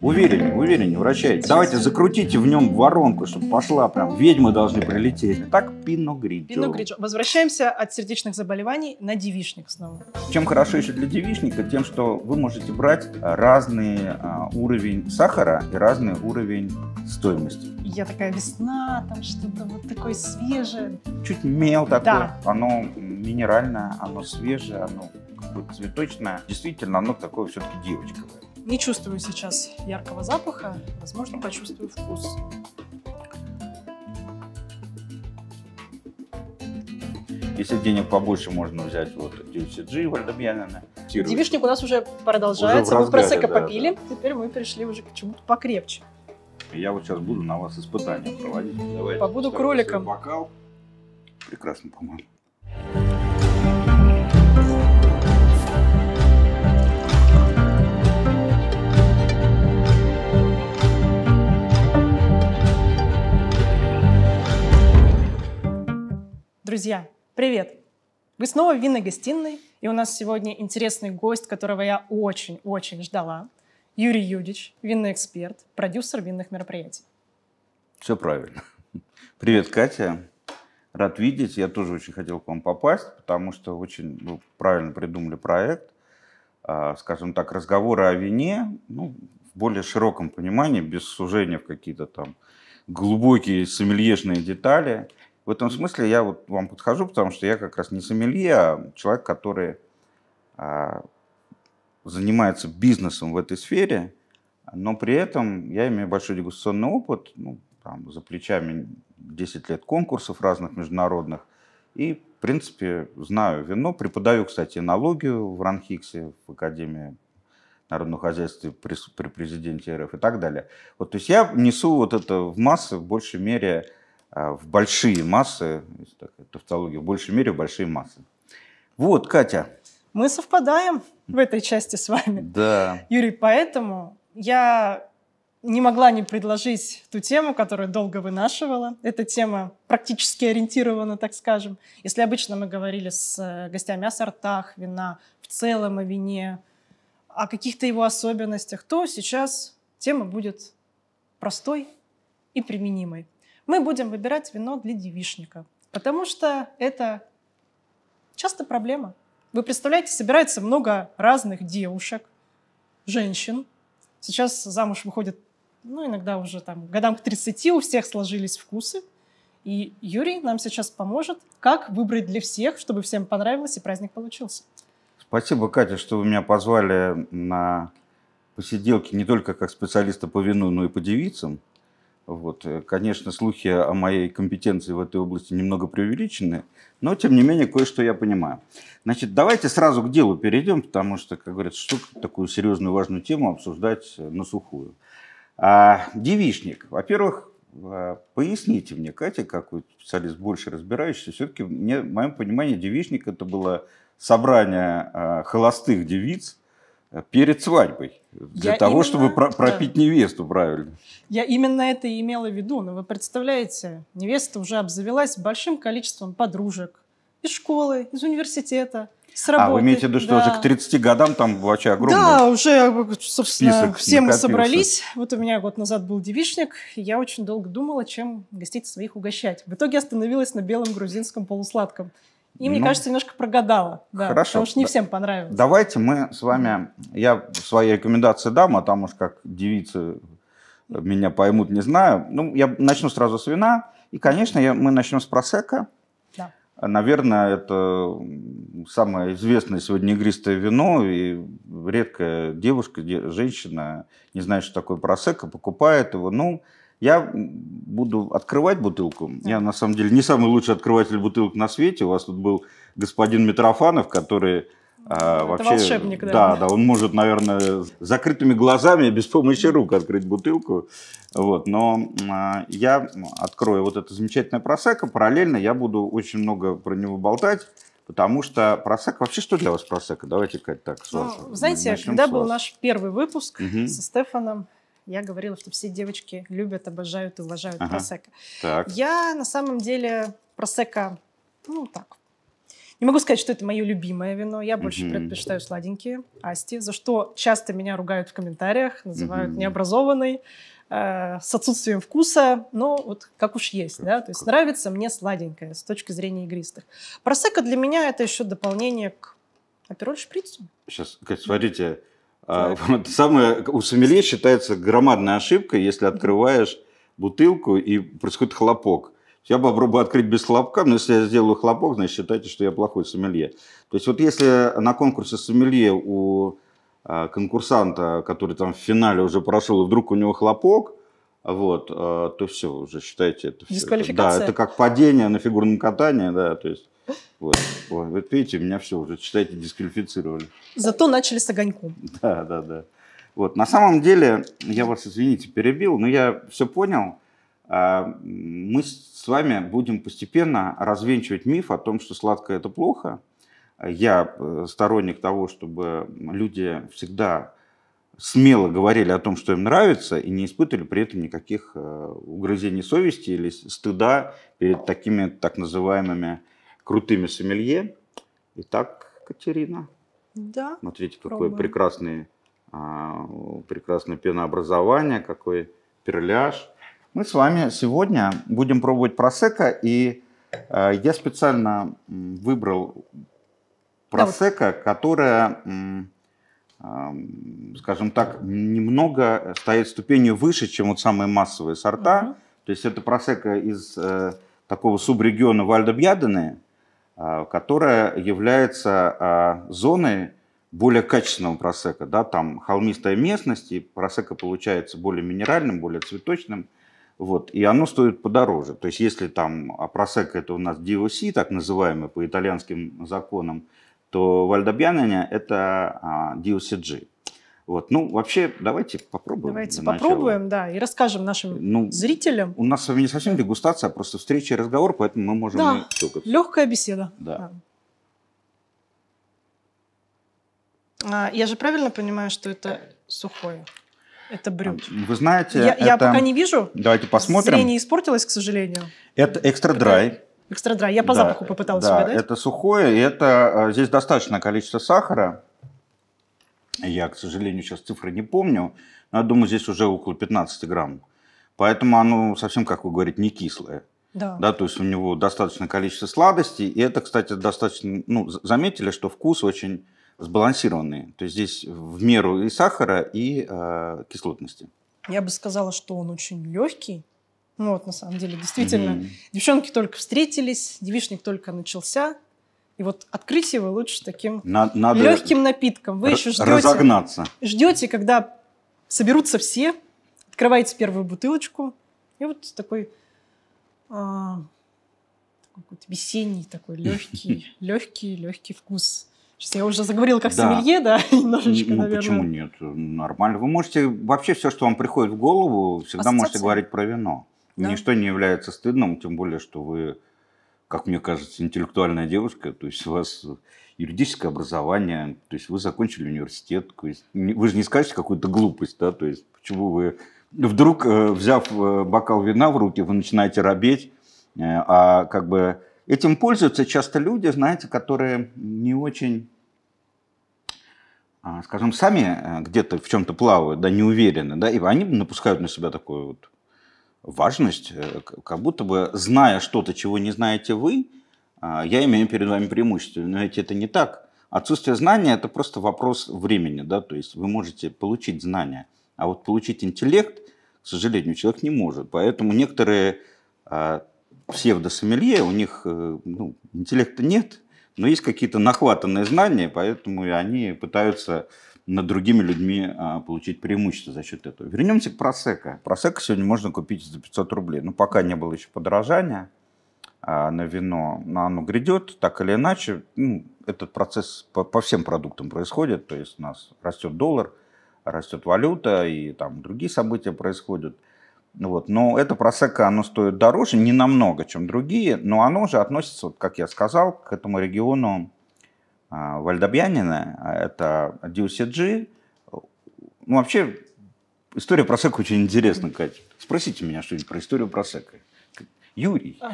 Увереннее, увереннее, вращайте. Давайте закрутите в нем воронку, чтобы пошла прям. Ведьмы должны прилететь. Так пино гриджо. Пино гриджо. Возвращаемся от сердечных заболеваний на девичник снова. Чем хорошо еще для девичника? Тем, что вы можете брать разный а, уровень сахара и разный уровень стоимости. Я такая весна, там что-то вот такое свежее. Чуть мел такой. Да. Оно минеральное, оно свежее, оно как бы цветочное. Действительно, оно такое все-таки девочковое. Не чувствую сейчас яркого запаха, возможно, почувствую вкус. Если денег побольше, можно взять вот DCG Вальдемьянина. Девишник у нас уже продолжается, уже разгаре, мы просека да, попили, да. теперь мы перешли уже к чему-то покрепче. Я вот сейчас буду на вас испытания проводить. Давайте Побуду кроликом. Бокал. Прекрасно, по-моему. Друзья, привет! Вы снова в винной гостиной, и у нас сегодня интересный гость, которого я очень-очень ждала. Юрий Юдич, винный эксперт, продюсер винных мероприятий. Все правильно. Привет, Катя. Рад видеть. Я тоже очень хотел к вам попасть, потому что очень вы ну, правильно придумали проект. А, скажем так, разговоры о вине, ну, в более широком понимании, без сужения в какие-то там глубокие сомельежные детали – в этом смысле я вот вам подхожу, потому что я как раз не сомелье, а человек, который а, занимается бизнесом в этой сфере, но при этом я имею большой дегустационный опыт, ну, там, за плечами 10 лет конкурсов разных международных, и, в принципе, знаю вино, преподаю, кстати, энологию в Ранхиксе, в Академии народного хозяйства при, при президенте РФ и так далее. Вот, то есть я несу вот это в массы в большей мере Э, в большие массы, тавтология, в большей мере в большие массы. Вот, Катя. Мы совпадаем в этой части с вами. Да. Юрий, поэтому я не могла не предложить ту тему, которую долго вынашивала. Эта тема практически ориентирована, так скажем. Если обычно мы говорили с э, гостями о сортах вина, в целом о вине, о каких-то его особенностях, то сейчас тема будет простой и применимой мы будем выбирать вино для девишника, потому что это часто проблема. Вы представляете, собирается много разных девушек, женщин. Сейчас замуж выходит, ну, иногда уже там годам к 30 у всех сложились вкусы. И Юрий нам сейчас поможет, как выбрать для всех, чтобы всем понравилось и праздник получился. Спасибо, Катя, что вы меня позвали на посиделки не только как специалиста по вину, но и по девицам. Вот. Э, конечно, слухи о моей компетенции в этой области немного преувеличены, но, тем не менее, кое-что я понимаю. Значит, давайте сразу к делу перейдем, потому что, как говорят, что такую серьезную важную тему обсуждать э, на сухую. А, девичник. Во-первых, э, поясните мне, Катя, как вы специалист больше разбирающийся, все-таки мне, в моем понимании девичник это было собрание а, холостых девиц, Э, перед свадьбой, для Я того, именно... чтобы про пропить да. невесту правильно. Я именно это и имела в виду. Но ну, вы представляете, невеста уже обзавелась большим количеством подружек из школы, из университета, с работы. А, вы имеете в виду, что да. уже к 30 годам там вообще огромный Да, уже, собственно, список все накопился. мы собрались. Вот у меня год назад был девичник, и я очень долго думала, чем гостей своих угощать. В итоге остановилась на белом грузинском полусладком – и, мне ну, кажется, немножко прогадала. Да, хорошо. Потому что не всем понравилось. Давайте мы с вами... Я свои рекомендации дам, а там уж как девицы меня поймут, не знаю. Ну, я начну сразу с вина. И, конечно, я, мы начнем с просека. Да. Наверное, это самое известное сегодня игристое вино. И редкая девушка, женщина, не знает, что такое просека, покупает его. Ну, но я буду открывать бутылку. Я, на самом деле, не самый лучший открыватель бутылок на свете. У вас тут был господин Митрофанов, который а, вообще, Это волшебник, да. Да, да, он может, наверное, закрытыми глазами, без помощи рук открыть бутылку. Вот, но а, я открою вот это замечательное просека. Параллельно я буду очень много про него болтать. Потому что просека... Вообще, что для вас просека? Давайте, Кать, так, с ну, вас. Знаете, когда был наш первый выпуск угу. со Стефаном, я говорила, что все девочки любят, обожают и уважают ага. просека. Я на самом деле просека, ну так, не могу сказать, что это мое любимое вино. Я больше mm-hmm. предпочитаю сладенькие асти, за что часто меня ругают в комментариях, называют mm-hmm. необразованной, э, с отсутствием вкуса. Но вот как уж есть, да. То есть нравится мне сладенькое с точки зрения игристых. Просека для меня это еще дополнение к апероль шприцу. Сейчас, смотрите, а, вот самое у сомелье считается громадной ошибкой, если открываешь бутылку и происходит хлопок. Я попробую открыть без хлопка, но если я сделаю хлопок, значит считайте, что я плохой сомелье. То есть вот если на конкурсе сомелье у а, конкурсанта, который там в финале уже прошел, и вдруг у него хлопок, вот, а, то все, уже считайте это. Дисквалификация. Да, это как падение на фигурном катании, да, то есть вот. Ой, вот видите, меня все уже, читайте дисквалифицировали. Зато начали с огоньком. Да, да, да. Вот. На самом деле, я вас, извините, перебил, но я все понял. А, мы с вами будем постепенно развенчивать миф о том, что сладкое – это плохо. Я э, сторонник того, чтобы люди всегда смело говорили о том, что им нравится, и не испытывали при этом никаких э, угрызений совести или стыда перед такими так называемыми крутыми сомелье. Итак, Катерина. Да. Смотрите, какое пробуем. прекрасное, а, прекрасное пенообразование, какой перляж. Мы с вами сегодня будем пробовать просека, и а, я специально выбрал просека, да, вот. которая, а, скажем так, немного стоит ступенью выше, чем вот самые массовые сорта. Угу. То есть это просека из э, такого субрегиона Вальдобьядены, а, которая является а, зоной более качественного просека. Да, там холмистая местность, и просека получается более минеральным, более цветочным. Вот, и оно стоит подороже. То есть если там а просека это у нас DOC, так называемый по итальянским законам, то Вальдобьянине это а, DOCG. Вот. Ну, вообще, давайте попробуем. Давайте попробуем, да, и расскажем нашим ну, зрителям. У нас с вами не совсем дегустация, а просто встреча и разговор, поэтому мы можем да. легкая беседа. Да. да. А, я же правильно понимаю, что это сухое? Это а, брют. Вы знаете, я, это... я пока не вижу. Давайте посмотрим. Зрение испортилось, к сожалению. Это экстра драй. Экстра драй. Я по да, запаху попытался да, угадать. Это сухое, и это а, здесь достаточное количество сахара. Я, к сожалению, сейчас цифры не помню, но я думаю, здесь уже около 15 грамм. Поэтому оно совсем, как вы говорите, не кислое. Да. да, то есть у него достаточное количество сладостей. И это, кстати, достаточно... Ну, заметили, что вкус очень сбалансированный. То есть здесь в меру и сахара, и э, кислотности. Я бы сказала, что он очень легкий. Ну вот, на самом деле, действительно. mm Девчонки только встретились, девичник только начался. И вот открыть его лучше таким Надо легким напитком. Вы еще ждете, разогнаться. ждете, когда соберутся все, открываете первую бутылочку, и вот такой, а, такой весенний, такой легкий, легкий, легкий вкус. Сейчас я уже заговорила как да. сомелье, да, немножечко, ну, ну, наверное. почему нет? Нормально. Вы можете вообще все, что вам приходит в голову, всегда можете говорить про вино. Да. Ничто не является стыдным, тем более, что вы как мне кажется, интеллектуальная девушка, то есть у вас юридическое образование, то есть вы закончили университет, то есть вы же не скажете какую-то глупость, да, то есть почему вы вдруг, э, взяв э, бокал вина в руки, вы начинаете робеть, э, а как бы этим пользуются часто люди, знаете, которые не очень а, скажем, сами где-то в чем-то плавают, да, не уверены, да, и они напускают на себя такое вот важность, э, как будто бы зная что-то, чего не знаете вы, а, я имею перед вами преимущество. Но ведь это не так. Отсутствие знания – это просто вопрос времени. Да? То есть вы можете получить знания, а вот получить интеллект, к сожалению, человек не может. Поэтому некоторые а, псевдосомелье, у них э, ну, интеллекта нет, но есть какие-то нахватанные знания, поэтому они пытаются над другими людьми а, получить преимущество за счет этого. Вернемся к просека. Просека сегодня можно купить за 500 рублей. Ну пока не было еще подорожания а, на вино, но оно грядет, так или иначе. Ну, этот процесс по, по всем продуктам происходит. То есть у нас растет доллар, растет валюта и там другие события происходят. Вот. Но это просека, оно стоит дороже, не намного, чем другие, но оно уже относится, вот, как я сказал, к этому региону а, Вальдобьянина, а, это DUCG. Ну, вообще, история про Секу очень интересна, Катя. Спросите меня что-нибудь про историю про Секу. Юрий. А,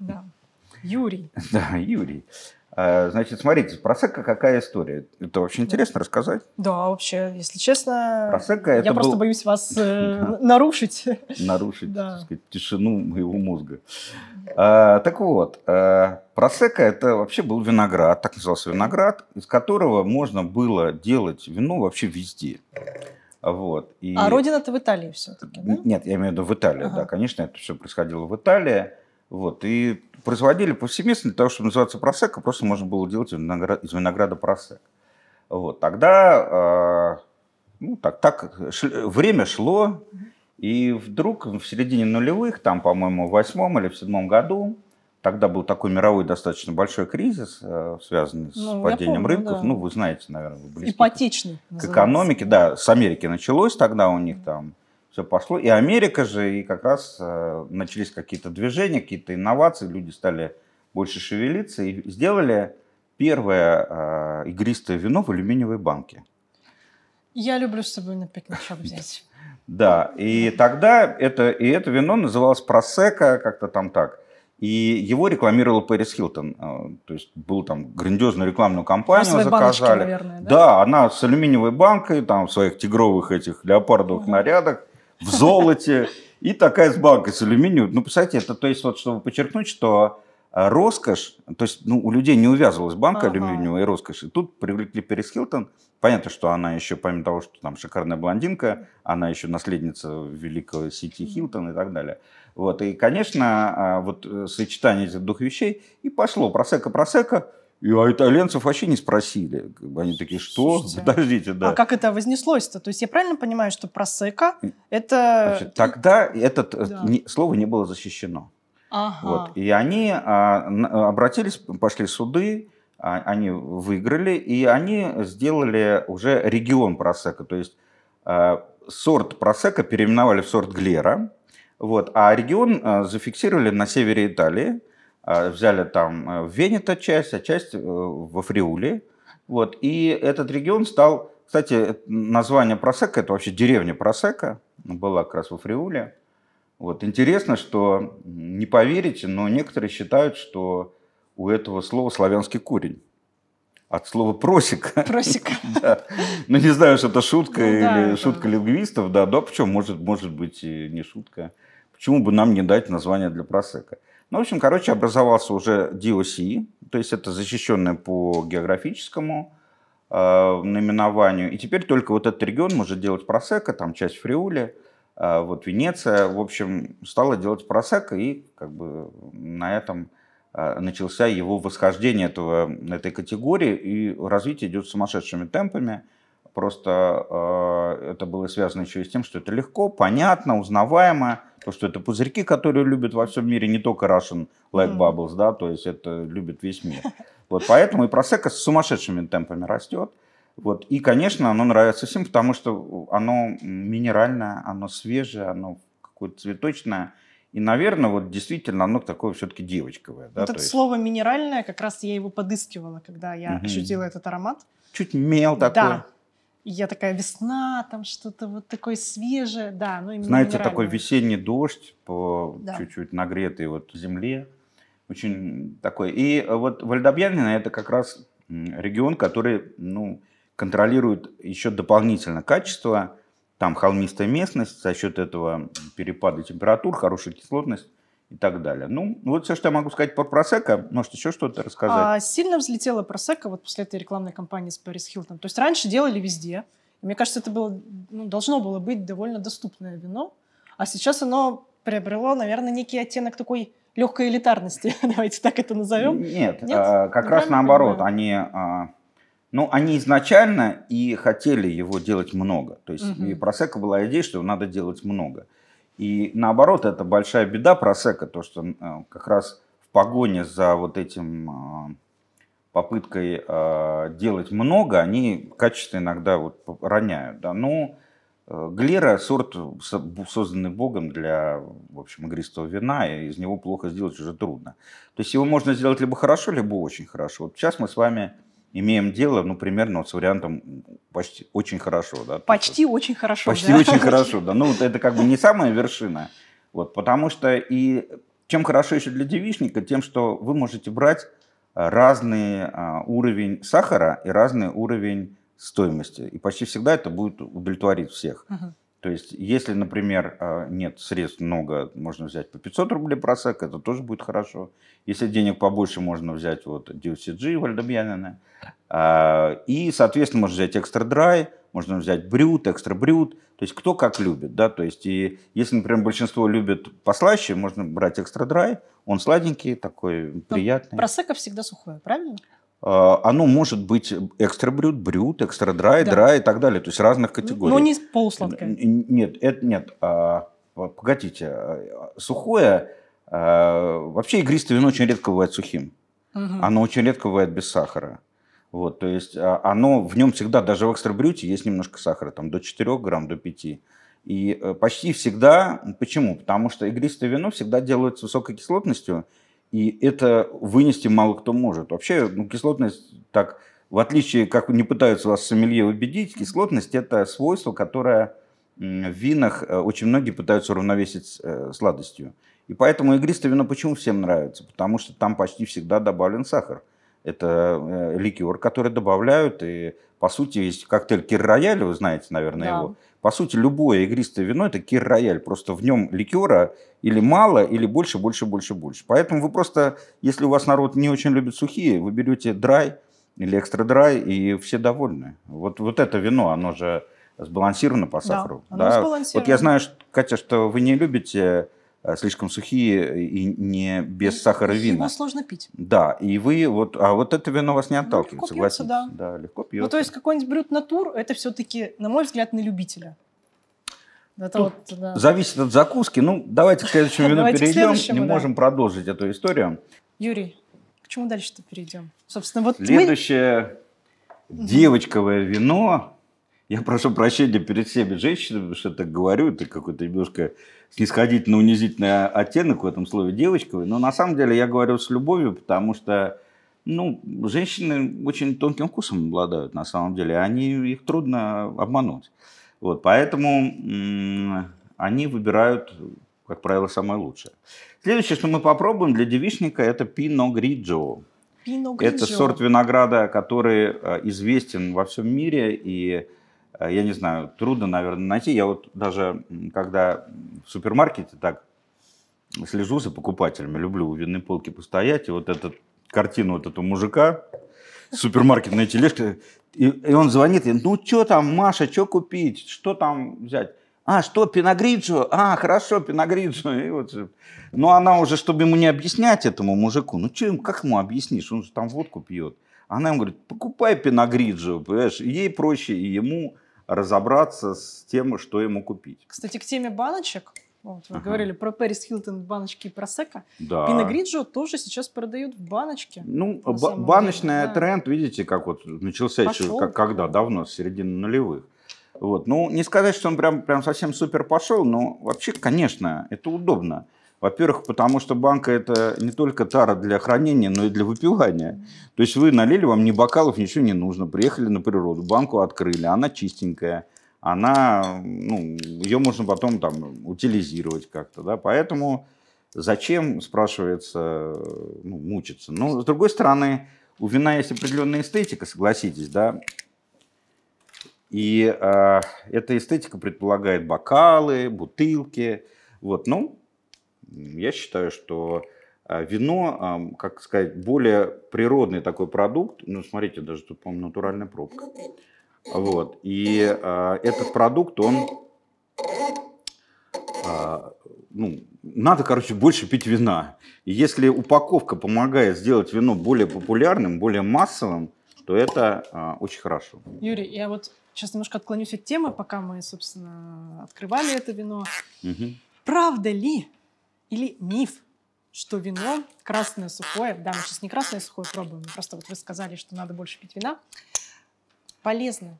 да. Юрий. Да, Юрий. А, значит, смотрите, про какая история? Это очень интересно рассказать. Да, вообще, если честно, про СЭКа это я был... просто боюсь вас э, нарушить. Нарушить, да. так сказать, тишину моего мозга. А, так вот, а, это вообще был виноград, так назывался виноград, из которого можно было делать вино вообще везде. Вот. И... А родина-то в Италии все-таки, да? Нет, я имею в виду в Италии, ага. да, конечно, это все происходило в Италии. Вот, и производили повсеместно для того, чтобы называться просека, просто можно было делать из винограда просек. Вот, тогда а, ну, так, так шло, время шло, и вдруг в середине нулевых, там, по-моему, в восьмом или в седьмом году, тогда был такой мировой достаточно большой кризис, э, связанный с ну, падением помню, рынков. Да. Ну, вы знаете, наверное, вы близки Ипотечный, к, к экономике. Да, с Америки началось тогда у них там все пошло. И Америка же, и как раз э, начались какие-то движения, какие-то инновации, люди стали больше шевелиться и сделали первое э, игристое вино в алюминиевой банке. Я люблю с собой на пикничок взять. Да, и тогда это, и это вино называлось просека, как-то там так. И его рекламировал Пэрис Хилтон. Э, то есть был там грандиозную рекламную кампанию заказали. Баночки, наверное, да? да, она с алюминиевой банкой, там в своих тигровых этих леопардовых mm нарядах в золоте и такая с банка с алюминием. Ну, представляете, это то есть вот, чтобы подчеркнуть, что э, роскошь, то есть ну, у людей не увязывалась банка ага. алюминиевая и роскошь. И тут привлекли Перес Хилтон. Понятно, что она еще, помимо того, что там шикарная блондинка, она еще наследница великого сети Хилтон и так далее. Вот. И, конечно, э, вот э, сочетание этих двух вещей и пошло. Просека, просека. И а итальянцев вообще не спросили. Они такие, что? Слушайте, а Подождите, да. А как это вознеслось-то? То есть я правильно понимаю, что просека – это… Значит, тогда это э, да. слово не было защищено. Ага. Вот. И они а, э, обратились, пошли суды, а, они выиграли, и они сделали уже регион просека. То есть э, сорт просека переименовали в сорт глера, вот, а регион зафиксировали на севере Италии – а, взяли там э, Венета часть, а часть э, во Фриуле. Вот. И этот регион стал... Кстати, э, название Просека, это вообще деревня Просека, была как раз во Фриуле. Вот. Интересно, что, не поверите, но некоторые считают, что у этого слова славянский корень от слова просик. Просик. да. Ну, не знаю, что это шутка ну или шутка лингвистов, да, да, почему, может, может быть, не шутка. Почему бы нам не дать название для просека? Ну, в общем, короче, образовался уже DOC, то есть это защищенное по географическому э, наименованию. И теперь только вот этот регион может делать просека, там часть Фриули, э, вот Венеция, в общем, стала делать просека, и как бы на этом э, начался его восхождение этого, этой категории, и развитие идет сумасшедшими темпами – Просто э, это было связано еще и с тем, что это легко, понятно, узнаваемо. То, что это пузырьки, которые любят во всем мире, не только Russian Light Bubbles, да, то есть это любит весь мир. Вот поэтому и просека с сумасшедшими темпами растет. Вот. И, конечно, оно нравится всем, потому что оно минеральное, оно свежее, оно какое-то цветочное. И, наверное, вот действительно оно такое все-таки девочковое. Да? Вот это есть... слово минеральное, как раз я его подыскивала, когда я угу. ощутила этот аромат. Чуть мел такой. Да, я такая весна, там что-то вот такое свежее, да, ну именно Знаете, такой весенний дождь по да. чуть-чуть нагретой вот земле, очень такой. И э, вот Вальдобьянина это как раз регион, который, ну, контролирует еще дополнительно качество, там холмистая местность, за счет этого перепада температур, хорошая кислотность и так далее. Ну, вот все, что я могу сказать про Просека. Может, еще что-то рассказать? А, сильно взлетела Просека вот после этой рекламной кампании с Пэрис Хилтон. То есть раньше делали везде. мне кажется, это было, ну, должно было быть довольно доступное вино. А сейчас оно приобрело, наверное, некий оттенок такой легкой элитарности. Давайте так это назовем. Нет, Нет? А, как ну, раз наоборот. Они... А... Ну, они изначально и хотели его делать много. То есть угу. и Просека была идея, что его надо делать много. И наоборот, это большая беда просека, то, что э, как раз в погоне за вот этим а, попыткой а, делать много, они качество иногда вот роняют. Да? Но ну, э, Глера – сорт, созданный Богом для, в общем, игристого вина, и из него плохо сделать уже трудно. То есть его можно сделать либо хорошо, либо очень хорошо. Вот сейчас мы с вами имеем дело, ну, примерно вот с вариантом почти очень хорошо, да. Почти есть, очень хорошо. Почти да? очень хорошо, да. Ну, вот это как бы не самая вершина, вот, потому что и чем хорошо еще для девичника, тем, что вы можете брать а, разный а, уровень сахара и разный уровень стоимости. И почти всегда это будет удовлетворить всех. Угу. То есть, если, например, а, нет средств много, можно взять по 500 рублей просек, это тоже будет хорошо. Если денег побольше, можно взять вот DOCG Вальдобьянина. И, соответственно, можно взять экстра драй, можно взять брют, экстра брют. То есть, кто как любит. Да? То есть, и если, например, большинство любит послаще, можно брать экстра драй. Он сладенький, такой ну, приятный. Просека всегда сухое, правильно? А, оно может быть экстра брют, брют, экстра драй, да. драй и так далее. То есть разных категорий. Но не полусладкое. Нет, это нет. А, погодите, а, сухое. вообще игристое вино очень редко бывает сухим. Угу. Оно очень редко бывает без сахара. Вот, то есть оно, в нем всегда, даже в экстра брюте есть немножко сахара, там до 4 грамм, до 5. И э, почти всегда, почему? Потому что игристое вино всегда делают с высокой кислотностью, и это вынести мало кто может. Вообще, ну, кислотность так, в отличие, как не пытаются вас сомелье убедить, кислотность – это свойство, которое в винах э, очень многие пытаются уравновесить э, сладостью. И поэтому игристое вино почему всем нравится? Потому что там почти всегда добавлен сахар. Это э, ликер, который добавляют. И, по сути, есть коктейль Кир Рояль, вы знаете, наверное, да. его, по сути, любое игристое вино – это кир-рояль. Просто в нем ликера или мало, или больше, больше, больше, больше. Поэтому вы просто, если у вас народ не очень любит сухие, вы берете драй или экстра драй, и все довольны. Вот, вот это вино, оно же сбалансировано по сахару. Да, да? Вот я знаю, Катя, что вы не любите Э, слишком сухие э, и не без ну, сахара Его вина. Его сложно пить. Да, и вы вот, а вот это вино вас не отталкивает, ну, согласитесь? Пьется, да. да, легко пьется. Ну, то есть какой-нибудь брют натур, это все-таки, на мой взгляд, на любителя. Это вот, да. Зависит от закуски. Ну, давайте к следующему вину перейдем. Не можем продолжить эту историю. Юрий, к чему дальше-то перейдем? Собственно, вот Следующее девочковое вино. Я прошу прощения перед всеми женщинами, потому что я так говорю, это какой-то немножко снисходительно унизительный оттенок в этом слове девочковый, но на самом деле я говорю с любовью, потому что ну, женщины очень тонким вкусом обладают на самом деле, они, их трудно обмануть. Вот, поэтому они выбирают, как правило, самое лучшее. Следующее, что мы попробуем для девичника, это пино гриджо. Пино гриджо. Это сорт винограда, который э, известен во всем мире и Э, я не знаю, трудно, наверное, найти. Я вот даже, когда в супермаркете так слежу за покупателями, люблю у винной полки постоять, и вот эту картину вот этого мужика, супермаркетная тележка, и, и он звонит, и, ну, что там, Маша, что купить, что там взять? А, что, пиногриджо? А, хорошо, пиногриджо. И вот, ну, она уже, чтобы ему не объяснять этому мужику, ну, что им, как ему объяснишь, он же там водку пьет. Она ему говорит, покупай пиногриджо, понимаешь, ей проще, и ему разобраться с тем, что ему купить. Кстати, к теме баночек. Вот, вы ага. говорили про Пэрис Хилтон баночки и про Сека. Да. Пиногриджо тоже сейчас продают в баночке. Ну, ба- баночный деле, да. тренд, видите, как вот начался Пошел. еще, как, когда, давно, с середины нулевых. Вот. Ну, не сказать, что он прям, прям совсем супер пошел, но вообще, конечно, это удобно. Во-первых, потому что банка – это не только тара для хранения, но и для выпивания. То есть вы налили, вам ни бокалов, ничего не нужно. Приехали на природу, банку открыли, она чистенькая. Она, ну, ее можно потом там утилизировать как-то, да. Поэтому зачем, спрашивается, ну, мучиться. Ну, с другой стороны, у вина есть определенная эстетика, согласитесь, да. И э, эта эстетика предполагает бокалы, бутылки. Вот, ну, я считаю, что а, вино, как сказать, более природный такой продукт. Ну, смотрите, даже тут, по-моему, натуральная пробка. Вот. И э, этот продукт, он... Э, ну, надо, короче, больше пить вина. И если упаковка помогает сделать вино более популярным, более массовым, то это э, очень хорошо. Юрий, я вот сейчас немножко отклонюсь от темы, пока мы, собственно, открывали это вино. Угу. Правда ли, или миф, что вино красное сухое, да, мы сейчас не красное сухое пробуем, просто вот вы сказали, что надо больше пить вина, полезно.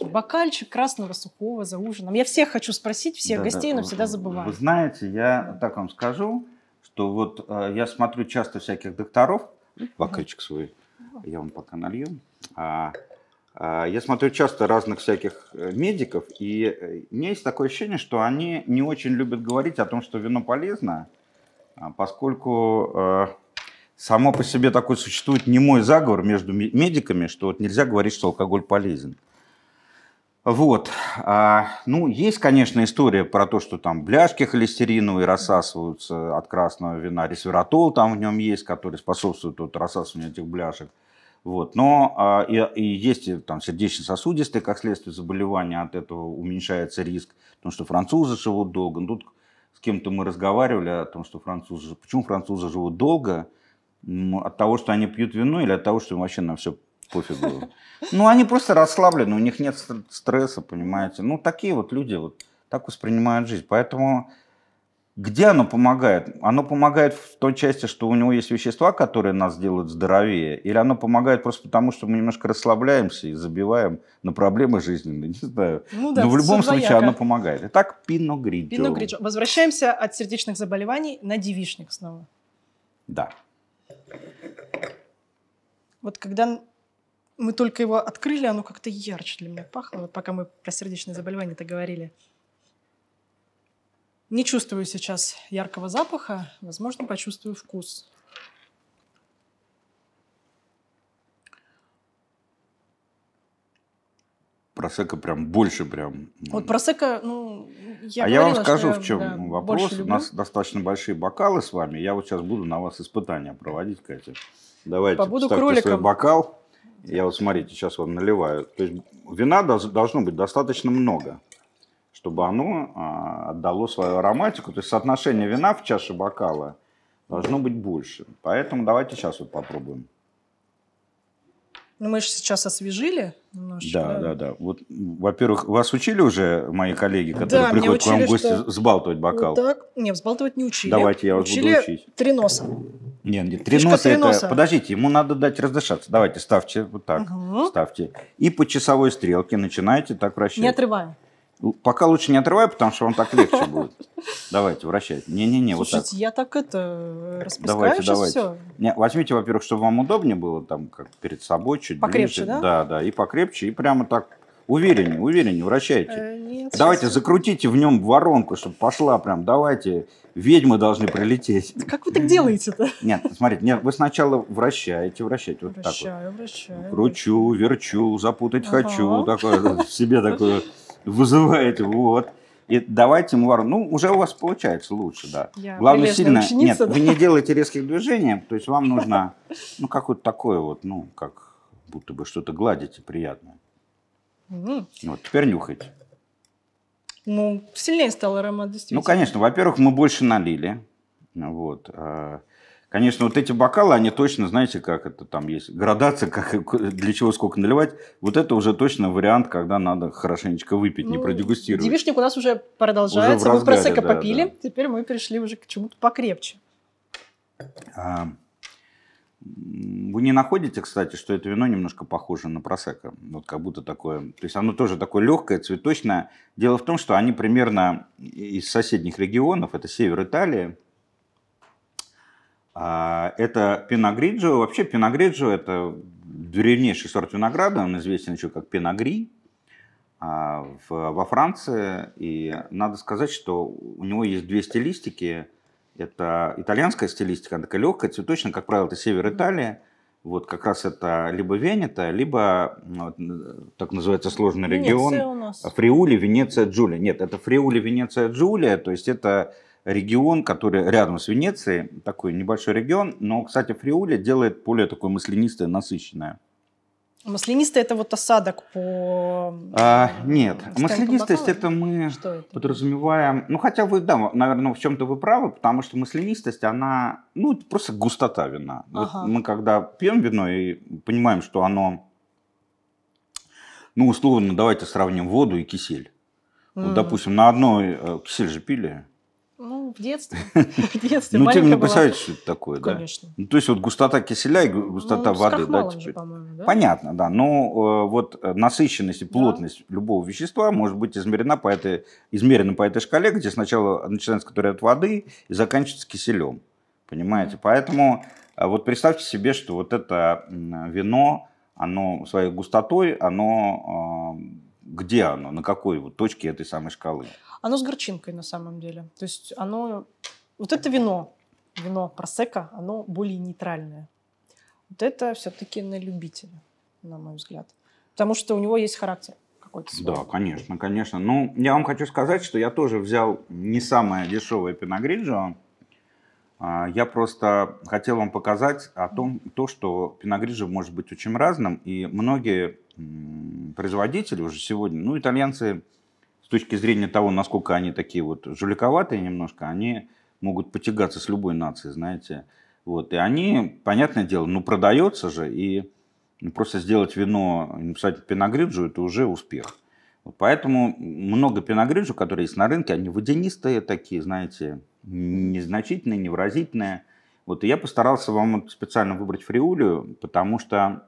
Бокальчик красного сухого за ужином. Я всех хочу спросить, всех да, гостей, да, но всегда забываю. Вы знаете, я так вам скажу, что вот э, я смотрю часто всяких докторов, бокальчик свой я вам пока налью, а, а, я смотрю часто разных всяких э, медиков, и э, у меня есть такое ощущение, что они не очень любят говорить о том, что вино полезно, а, поскольку э, само по себе такой существует немой заговор между медиками, что вот нельзя говорить, что алкоголь полезен. Вот. А, ну, есть, конечно, история про то, что там бляшки холестериновые рассасываются от красного вина, ресвератол там в нем есть, который способствует вот рассасыванию этих бляшек. Вот. Но э, и, и есть э, там сердечно-сосудистые, как следствие заболевания, от этого уменьшается риск, потому что французы живут долго. Ну, тут с кем-то мы разговаривали о том, что французы... Почему французы живут долго? От того, что они пьют вино или от того, что им вообще на все пофигу? Ну, они просто расслаблены, у них нет стресса, понимаете. Ну, такие вот люди вот так воспринимают жизнь. Поэтому где оно помогает? Оно помогает в той части, что у него есть вещества, которые нас делают здоровее, или оно помогает просто потому, что мы немножко расслабляемся и забиваем на проблемы жизненные, не знаю. Ну, да, Но в любом случае двояко. оно помогает. Итак, пино гриджо. Возвращаемся от сердечных заболеваний на девишник снова. Да. Вот когда мы только его открыли, оно как-то ярче для меня пахло, пока мы про сердечные заболевания-то говорили. Не чувствую сейчас яркого запаха, возможно, почувствую вкус. Просека прям больше прям. Ну. Вот просека, ну, я А говорила, я вам скажу, я, в чем да, вопрос. У нас достаточно большие бокалы с вами. Я вот сейчас буду на вас испытания проводить, Катя. Давайте, Побуду ставьте кроликом. свой бокал. Я вот, смотрите, сейчас вам наливаю. То есть вина должно быть достаточно много чтобы оно а, отдало свою ароматику. То есть соотношение вина в чаше бокала должно быть больше. Поэтому давайте сейчас вот попробуем. Ну, мы же сейчас освежили немножечко. Да, да, да. Вот, во-первых, вас учили уже мои коллеги, которые да, приходят учили, к вам в гости, что... сбалтывать бокал? Вот так. не взбалтывать не учили. Давайте я вас учили буду учить. три носа. Нет, нет, три носа это... Подождите, ему надо дать раздышаться. Давайте, ставьте вот так. Угу. Ставьте. И по часовой стрелке начинайте так вращать. Не отрывая. Ну, пока лучше не отрывай, потому что вам так легче будет. Давайте, вращайте. Не-не-не, вот так. я так это э, распускаю давайте, сейчас давайте. все. Не, возьмите, во-первых, чтобы вам удобнее было, там, как перед собой, чуть Покрепче, ближе. да? Да, да, и покрепче, и прямо так увереннее, увереннее вращайте. Э, нет, давайте, сейчас... закрутите в нем воронку, чтобы пошла прям, давайте. Ведьмы должны прилететь. как вы так делаете-то? Нет, смотрите, нет, вы сначала вращаете, вращаете. Вот вращаю, так вот. вращаю. Кручу, верчу, запутать ага. хочу. Такое, себе такое вызывает, вот. И давайте ему Ну, уже у вас получается лучше, да. Я Главное, сильно... Ученица, Нет, да. вы не делаете резких движений, то есть вам нужно, ну, как вот такое вот, ну, как будто бы что-то гладите приятное. Угу. Вот, теперь нюхайте. Ну, сильнее стал аромат, ну, действительно. Ну, конечно. Во-первых, мы больше налили. Вот. А, Конечно, вот эти бокалы, они точно, знаете, как это там есть, градация, как, для чего сколько наливать. Вот это уже точно вариант, когда надо хорошенечко выпить, ну, не продегустировать. Девишник у нас уже продолжается. Уже разгаре, мы про Сека да, попили, да. теперь мы перешли уже к чему-то покрепче. А, вы не находите, кстати, что это вино немножко похоже на просека? Вот как будто такое... То есть оно тоже такое легкое, цветочное. Дело в том, что они примерно из соседних регионов, это север Италии, а, это пиногриджо, Вообще пиногриджо – это древнейший сорт винограда. Он известен еще как пиногри а, во Франции. И надо сказать, что у него есть две стилистики. Это итальянская стилистика, она такая легкая, цветочная, как правило, это север Италии. Вот как раз это либо Венета, либо вот, так называется сложный Венеция регион. Фриули, Венеция, Джулия. Нет, это Фриули, Венеция, Джулия. То есть это регион, который рядом с Венецией, такой небольшой регион, но, кстати, Фриуля делает поле такое маслянистое, насыщенное. Маслянистый это вот осадок по... А, э, нет, маслянистость это мы что это? подразумеваем... Ну, хотя вы, да, наверное, в чем-то вы правы, потому что маслянистость, она, ну, это просто густота вина. Ага. Вот мы когда пьем вино и понимаем, что оно... Ну, условно, давайте сравним воду и кисель. Mm. Вот, допустим, на одной... Э, кисель же пили. Ну, в детстве. В детстве Ну, тем не представляете, что это такое, да? Конечно. Ну, то есть, вот густота киселя и густота ну, воды, да, теперь? да? Понятно, да. Но э, вот э, насыщенность и плотность да. любого вещества может быть измерена по этой, измерена по этой шкале, где сначала начинается, которая от воды, и заканчивается киселем. Понимаете? Поэтому э, вот представьте себе, что вот это вино, оно своей густотой, оно э, где оно, на какой вот точке этой самой шкалы? Оно с горчинкой на самом деле. То есть оно... Вот это вино, вино просека, оно более нейтральное. Вот это все-таки на любителя, на мой взгляд. Потому что у него есть характер какой-то свой. Да, конечно, конечно. Ну, я вам хочу сказать, что я тоже взял не самое дешевое пиногриджо. А, я просто хотел вам показать о том, то, что пиногриджо может быть очень разным. И многие производители уже сегодня, ну, итальянцы с точки зрения того, насколько они такие вот жуликоватые немножко, они могут потягаться с любой нацией, знаете. Вот. И они, понятное дело, ну продается же, и просто сделать вино, написать пиногриджу, это уже успех. Поэтому много пиногриджу, которые есть на рынке, они водянистые такие, знаете, незначительные, невразительные. Вот, и я постарался вам специально выбрать фриулию, потому что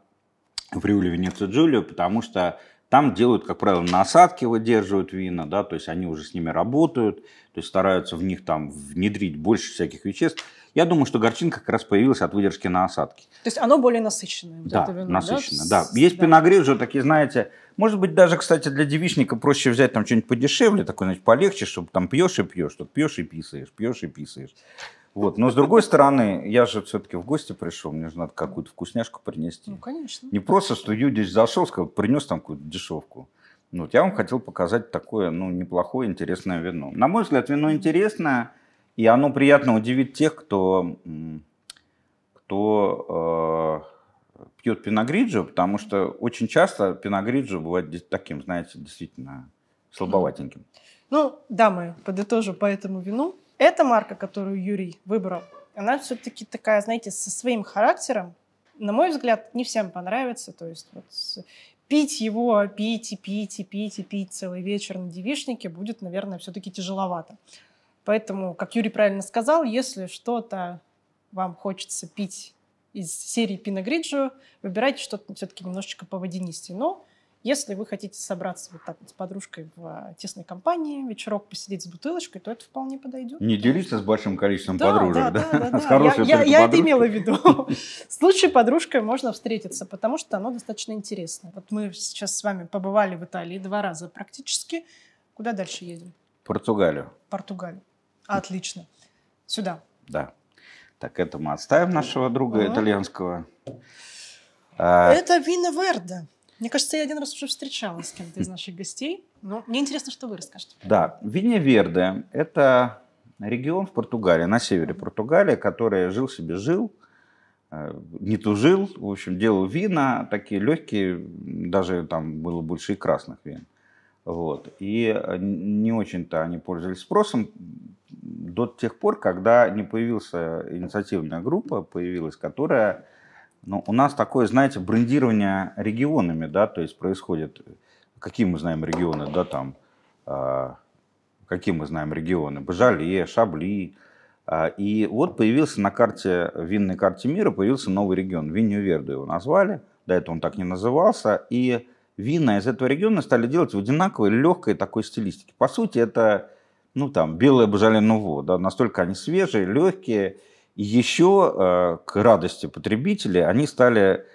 фриулию Венецию Джулию, потому что там делают, как правило, насадки, выдерживают вина, да, то есть они уже с ними работают, то есть стараются в них там внедрить больше всяких веществ. Я думаю, что горчинка как раз появилась от выдержки на осадке. То есть оно более насыщенное. да, вино, насыщенное, да? да. Есть да. пиногрей уже такие, знаете, может быть, даже, кстати, для девичника проще взять там что-нибудь подешевле, такое, значит, полегче, чтобы там пьешь и пьешь, тут пьешь и писаешь, пьешь и писаешь. Вот. Но с другой стороны, я же все-таки в гости пришел, мне же надо какую-то вкусняшку принести. Ну, конечно. Не просто, что Юдич зашел, сказал, принес там какую-то дешевку. Ну, вот я вам хотел показать такое, ну, неплохое, интересное вино. На мой взгляд, вино интересное, и оно приятно удивит тех, кто, кто э, пьет пиногриджо, потому что очень часто пиногриджо бывает таким, знаете, действительно слабоватеньким. Ну, дамы, подытожу по этому вину. Эта марка, которую Юрий выбрал, она все-таки такая, знаете, со своим характером, на мой взгляд, не всем понравится. То есть вот пить его, пить и пить и пить и пить целый вечер на девишнике будет, наверное, все-таки тяжеловато. Поэтому, как Юрий правильно сказал, если что-то вам хочется пить из серии Пино Гриджио, выбирайте что-то все-таки немножечко поводянистее. Но если вы хотите собраться вот так вот с подружкой в а, тесной компании, вечерок посидеть с бутылочкой, то это вполне подойдет. Не делиться с большим количеством да, подружек, да? Да, да, да. да. Я, я, я это имела в виду. С лучшей подружкой можно встретиться, потому что оно достаточно интересно. Вот мы сейчас с вами побывали в Италии два раза практически. Куда дальше едем? Португалию. Португалию. Отлично. Сюда. Да. Так, это мы оставим нашего друга итальянского. А, это Вина Верда. Мне кажется, я один раз уже встречалась с кем-то из наших гостей. Но ну. мне интересно, что вы расскажете. Да, Винья-Верде – это регион в Португалии, на севере Португалии, который жил себе жил, э, не тужил, в общем, делал вина такие легкие, даже там было больше и красных вин. Вот. И э, не очень-то они пользовались спросом до тех пор, когда не появилась инициативная группа, появилась, которая ну, у нас такое, знаете, брендирование регионами, да, то есть происходит, какие мы знаем регионы, да, там, э, какие мы знаем регионы, Бажале, Шабли. Э, и вот появился на карте, винной карте мира, появился новый регион, Винью Верду его назвали, до этого он так не назывался, и вина из этого региона стали делать в одинаковой легкой такой стилистике. По сути, это, ну, там, белое Бажале Нуво, да, настолько они свежие, легкие, еще э, к радости потребителей они стали,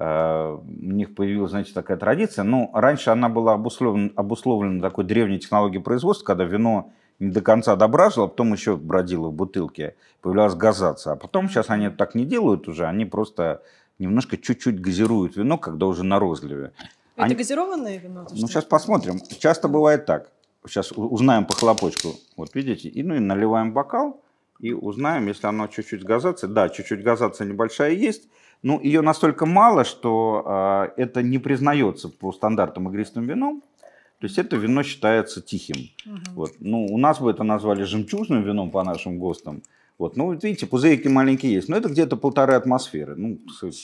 э, у них появилась, знаете, такая традиция. Ну, раньше она была обусловлена, обусловлена такой древней технологией производства, когда вино не до конца дображило, а потом еще бродило в бутылке, появлялась газация. А потом сейчас они так не делают уже, они просто немножко чуть-чуть газируют вино, когда уже на розливе. Это они... газированное вино? Ну, сейчас посмотрим. Часто бывает так. Сейчас узнаем по хлопочку. Вот видите, и, ну и наливаем бокал и узнаем, если она чуть-чуть газация. Да, чуть-чуть газация небольшая есть, но ее настолько мало, что э, это не признается по стандартам игристым вином. То есть это вино считается тихим. Угу. Вот. Ну, у нас бы это назвали жемчужным вином по нашим ГОСТам. Вот, ну, видите, пузырики маленькие есть, но это где-то полторы атмосферы. Ну,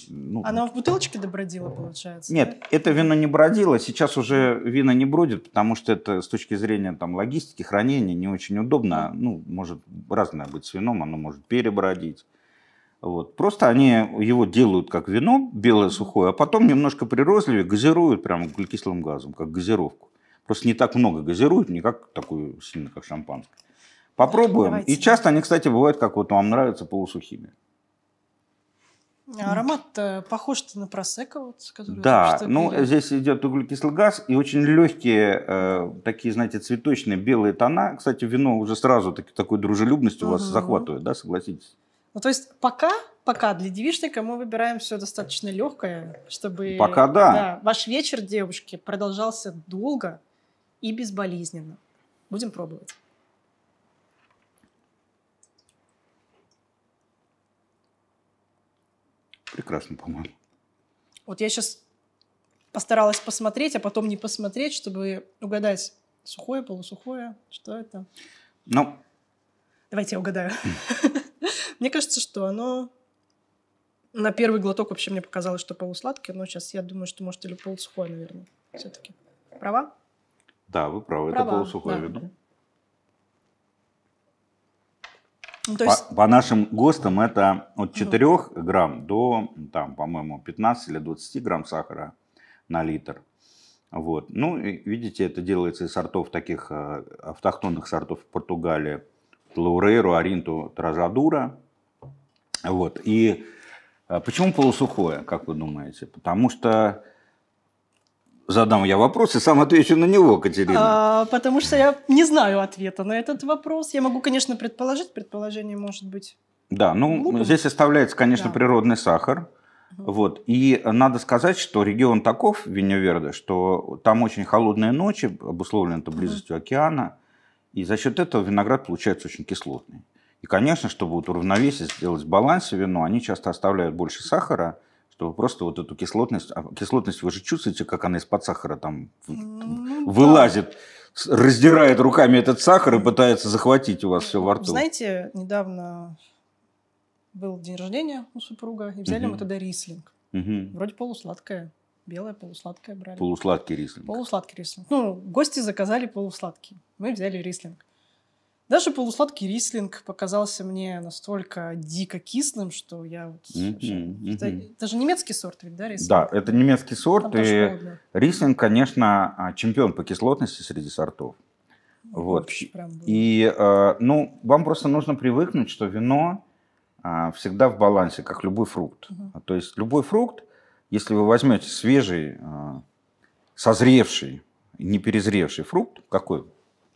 ну, Она в бутылочке добродила, получается? Нет, да? это вино не бродило, сейчас уже вино не бродит, потому что это с точки зрения там, логистики, хранения не очень удобно. Ну, может разное быть с вином, оно может перебродить. Вот. Просто они его делают как вино белое сухое, а потом немножко при розливе газируют прям углекислым газом, как газировку. Просто не так много газируют, не как такую сильно, как шампанское. Попробуем. Давайте. И часто они, кстати, бывают, как вот вам нравятся, полусухими. Аромат э, похож на просека, вот, который Да, ну пили. здесь идет углекислый газ и очень легкие э, такие, знаете, цветочные белые тона. Кстати, вино уже сразу так, такой дружелюбностью угу. вас захватывает, да, согласитесь? Ну то есть пока, пока для девичника мы выбираем все достаточно легкое, чтобы пока да. да ваш вечер, девушки, продолжался долго и безболезненно. Будем пробовать. Прекрасно, по-моему. Вот я сейчас постаралась посмотреть, а потом не посмотреть, чтобы угадать, сухое, полусухое, что это. Ну. Давайте я угадаю. Хм. Мне кажется, что оно на первый глоток вообще мне показалось, что полусладкое, но сейчас я думаю, что может или полусухое, наверное, все-таки. Права? Да, вы правы, это полусухое вино. есть... по, по нашим ГОСТам это от 4 грамм до, там, по-моему, 15 или 20 грамм сахара на литр. Вот. Ну, видите, это делается из сортов таких э, автохтонных сортов Португалии. Лаурейру, Аринту, Тражадура. Вот. И э, почему полусухое, как вы думаете? Потому что задам я вопрос и сам отвечу на него, Катерина. А, потому что я не знаю ответа на этот вопрос. Я могу, конечно, предположить, предположение может быть. Да, ну глупым. здесь оставляется, конечно, да. природный сахар. Вот. И надо сказать, что регион таков, Виньоверде, что там очень холодные ночи, обусловлено это близостью океана, и за счет этого виноград получается очень кислотный. И, конечно, чтобы вот уравновесить, сделать баланс балансе вино, они часто оставляют больше сахара, что просто вот эту кислотность, а кислотность вы же чувствуете, как она из-под сахара там, там ну, вылазит, да. раздирает руками этот сахар и пытается захватить у вас все во рту. Знаете, недавно был день рождения у супруга, и взяли угу. мы тогда рислинг. Угу. Вроде полусладкое, белое полусладкое брали. Полусладкий рислинг. Полусладкий рислинг. Ну, гости заказали полусладкий, мы взяли рислинг. Даже полусладкий рислинг показался мне настолько дико кислым, что я вот вообще... mm-hmm. Это, даже немецкий сорт ведь, да, рислинг? Да, это немецкий сорт, и рислинг, конечно, а, чемпион по кислотности среди сортов. Ну, вот. И, э, ну, вам просто нужно привыкнуть, что вино э, всегда в балансе, как любой фрукт. Угу. uh То есть любой фрукт, если вы возьмете свежий, э, созревший, не перезревший фрукт, какой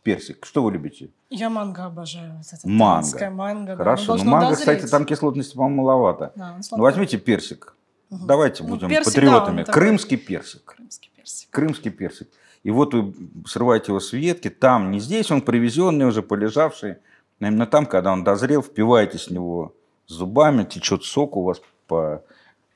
персик. Что вы любите? Я манго обожаю. это манго. манго. Хорошо. Да. Но ну манго, дозреть. кстати, там кислотности, по-моему, маловато. Да, ну, возьмите персик. Угу. Давайте ну, будем персик, патриотами. Да, Крымский такой... персик. Крымский персик. Крымский персик. И вот вы срываете его с ветки. Там, не здесь, он привезенный уже, полежавший. Но именно там, когда он дозрел, впиваете с него зубами, течет сок у вас по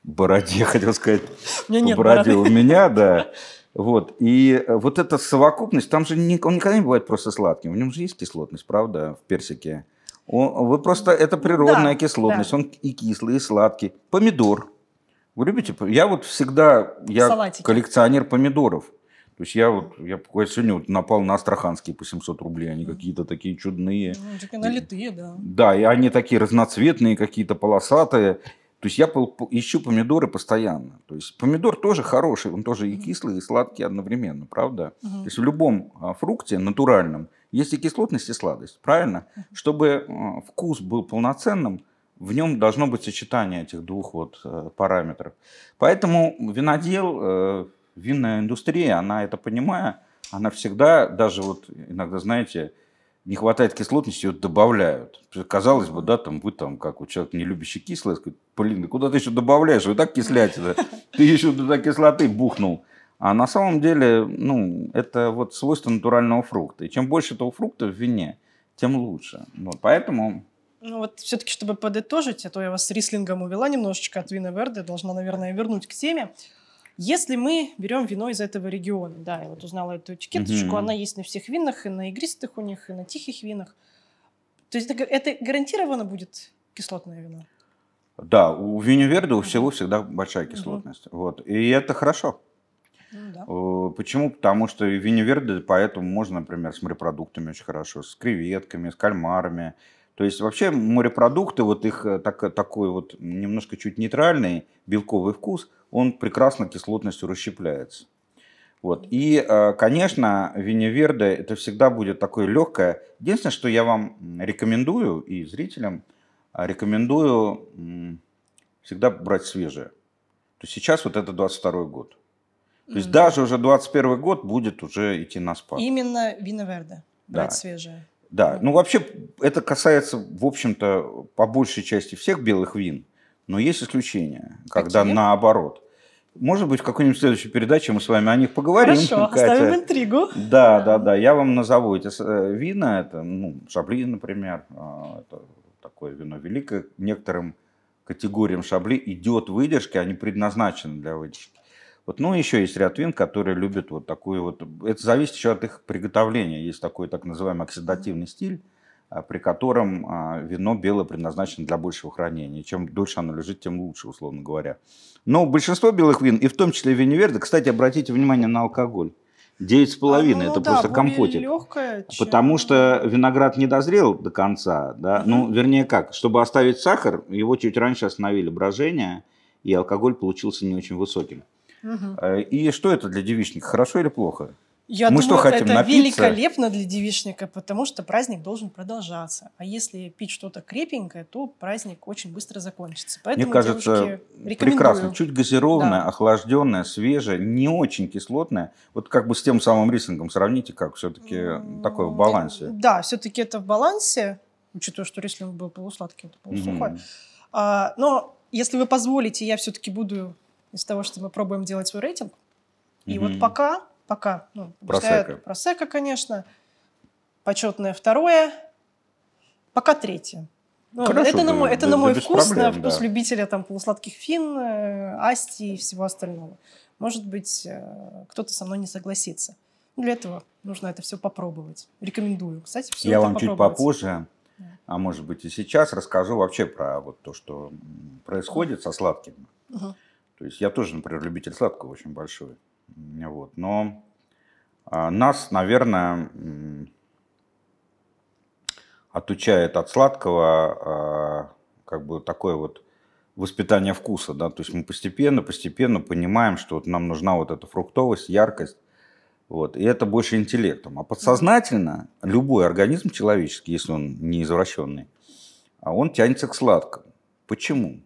бороде, хотел сказать. У меня нет бороде. У меня, да. Вот. И э, вот эта совокупность, там же он никогда не бывает просто сладким. В нем же есть кислотность, правда, в персике. Он, вы просто, это природная да, кислотность. Да. Он и кислый, и сладкий. Помидор. Вы любите? Я вот всегда, я Салатики. коллекционер помидоров. То есть я вот, я сегодня вот напал на астраханские по 700 рублей, они какие-то такие чудные. Ну, такие налитые, да. Да, и они такие разноцветные, какие-то полосатые. То есть я ищу помидоры постоянно. То есть помидор тоже хороший, он тоже и кислый, и сладкий одновременно, правда? Угу. То есть в любом а, фрукте натуральном есть и кислотность, и сладость, правильно? Угу. Чтобы а, вкус был полноценным, в нем должно быть сочетание этих двух вот э, параметров. Поэтому винодел, э, винная индустрия, она это понимая, она всегда, даже вот иногда, знаете, не хватает кислотности, ее добавляют. Казалось бы, да, там вы там, как у человека, не любящий кислое, сказать, блин, куда ты еще добавляешь? Вы так кислятина, ты еще туда кислоты бухнул. А на самом деле, ну, это вот свойство натурального фрукта. И чем больше этого фрукта в вине, тем лучше. Вот, поэтому... Ну вот все-таки, чтобы подытожить, а то я вас с рислингом увела немножечко от Вина Верде, должна, наверное, вернуть к теме. Если мы берем вино из этого региона, да, я вот узнала эту этикеточку, mm-hmm. она есть на всех винах, и на игристых у них, и на тихих винах. То есть это, это гарантированно будет кислотное вино? Да, у Виньюверда у всего всегда большая кислотность. Mm-hmm. Вот. И это хорошо. mm Почему? Потому что Виньюверды поэтому можно, например, с морепродуктами очень хорошо, с креветками, с кальмарами, то есть вообще морепродукты, вот их э, так, такой вот немножко чуть нейтральный белковый вкус, он прекрасно кислотностью расщепляется. Вот. И, э, конечно, виневерде это всегда будет такое легкое. Единственное, что я вам рекомендую и зрителям, а, рекомендую всегда брать свежее. То есть сейчас вот это 22 год. То есть mm-hmm. даже уже 21 год будет уже идти на спад. Именно виноверде брать да. свежее. Да, ну вообще это касается, в общем-то, по большей части всех белых вин, но есть исключения, Какие? когда наоборот. Может быть, в какой-нибудь следующей передаче мы с вами о них поговорим. Хорошо, Катя. оставим интригу. Да, да, да. Я вам назову эти э, вина. Это ну, Шабли, например. А, это такое вино великое. Некоторым категориям Шабли идет выдержки, они предназначены для выдержки. Вот. Ну, еще есть ряд вин, которые любят вот такую вот... Это зависит еще от их приготовления. Есть такой так называемый оксидативный стиль, а, при котором а, вино белое предназначено для большего хранения. Чем дольше оно лежит, тем лучше, условно говоря. Но большинство белых вин, и в том числе виневерды, кстати, обратите внимание на алкоголь. 9,5 а, ну, это да, просто компотик. Легкое, чем... Потому что виноград не дозрел до конца. Да? Угу. Ну, вернее как, чтобы оставить сахар, его чуть раньше остановили брожение, и алкоголь получился не очень высоким. Э, и что это для девичника? Хорошо или плохо? Я Мы думаю, что хотим, это напиться? великолепно для девичника, потому что праздник должен продолжаться. А если пить что-то крепенькое, то праздник очень быстро закончится. Поэтому Мне кажется, прекрасно. Чуть газированное, да. охлажденное, свежее, не очень кислотное. Вот как бы с тем самым рисингом сравните, как все-таки mm-hmm. такое в балансе. Да, все-таки это в балансе, учитывая, что рислинг был полусладкий, это полусухой. Mm-hmm. А, но если вы позволите, я все-таки буду из того, что мы пробуем делать свой рейтинг. И угу. вот пока, пока, ну, Просека. Просека, конечно, почетное второе, пока третье. Ну, Хорошо, это, на мой, это да, на мой да, вкус, проблем, на вкус да. любителя там полусладких фин, э, асти и всего остального. Может быть, э, кто-то со мной не согласится. Для этого нужно это все попробовать. Рекомендую, кстати, все Я вам чуть попозже, да. а может быть и сейчас, расскажу вообще про вот то, что происходит со сладким. Угу. То есть я тоже, например, любитель сладкого очень большой. Вот. Но а, нас, наверное, отучает от сладкого а, как бы такое вот воспитание вкуса, да, то есть мы постепенно, постепенно понимаем, что вот нам нужна вот эта фруктовость, яркость, вот, и это больше интеллектом. А подсознательно любой организм человеческий, если он не извращенный, а он тянется к сладкому. Почему?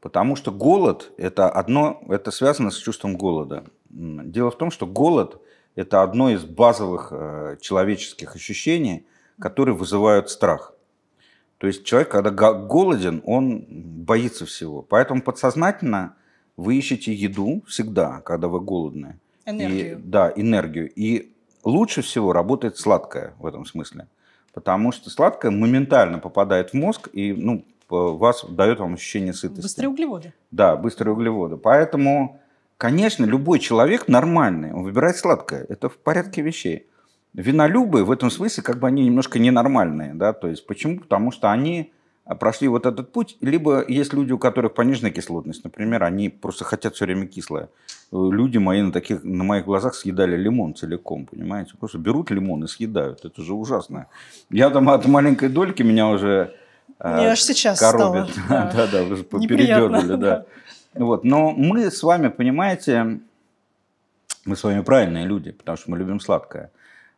Потому что голод – это одно, это связано с чувством голода. Дело в том, что голод – это одно из базовых э, человеческих ощущений, которые вызывают страх. То есть человек, когда голоден, он боится всего. Поэтому подсознательно вы ищете еду всегда, когда вы голодны. Энергию. И, да, энергию. И лучше всего работает сладкое в этом смысле. Потому что сладкое моментально попадает в мозг, и ну, Э, вас дает вам ощущение сытости. Быстрые углеводы. Да, быстрые углеводы. Поэтому, конечно, любой человек нормальный, он выбирает сладкое. Это в порядке вещей. Винолюбы в этом смысле как бы они немножко ненормальные. Да? То есть почему? Потому что они прошли вот этот путь. Либо есть люди, у которых пониженная кислотность. Например, они просто хотят все время кислое. Люди мои на, таких, на моих глазах съедали лимон целиком, понимаете? Просто берут лимон и съедают. Это же ужасно. Я там от маленькой дольки меня уже Э, Мне аж сейчас коробит. стало. Да, да, вы же передернули, да. Вот, но мы с вами, понимаете, мы с вами правильные люди, потому что мы любим сладкое.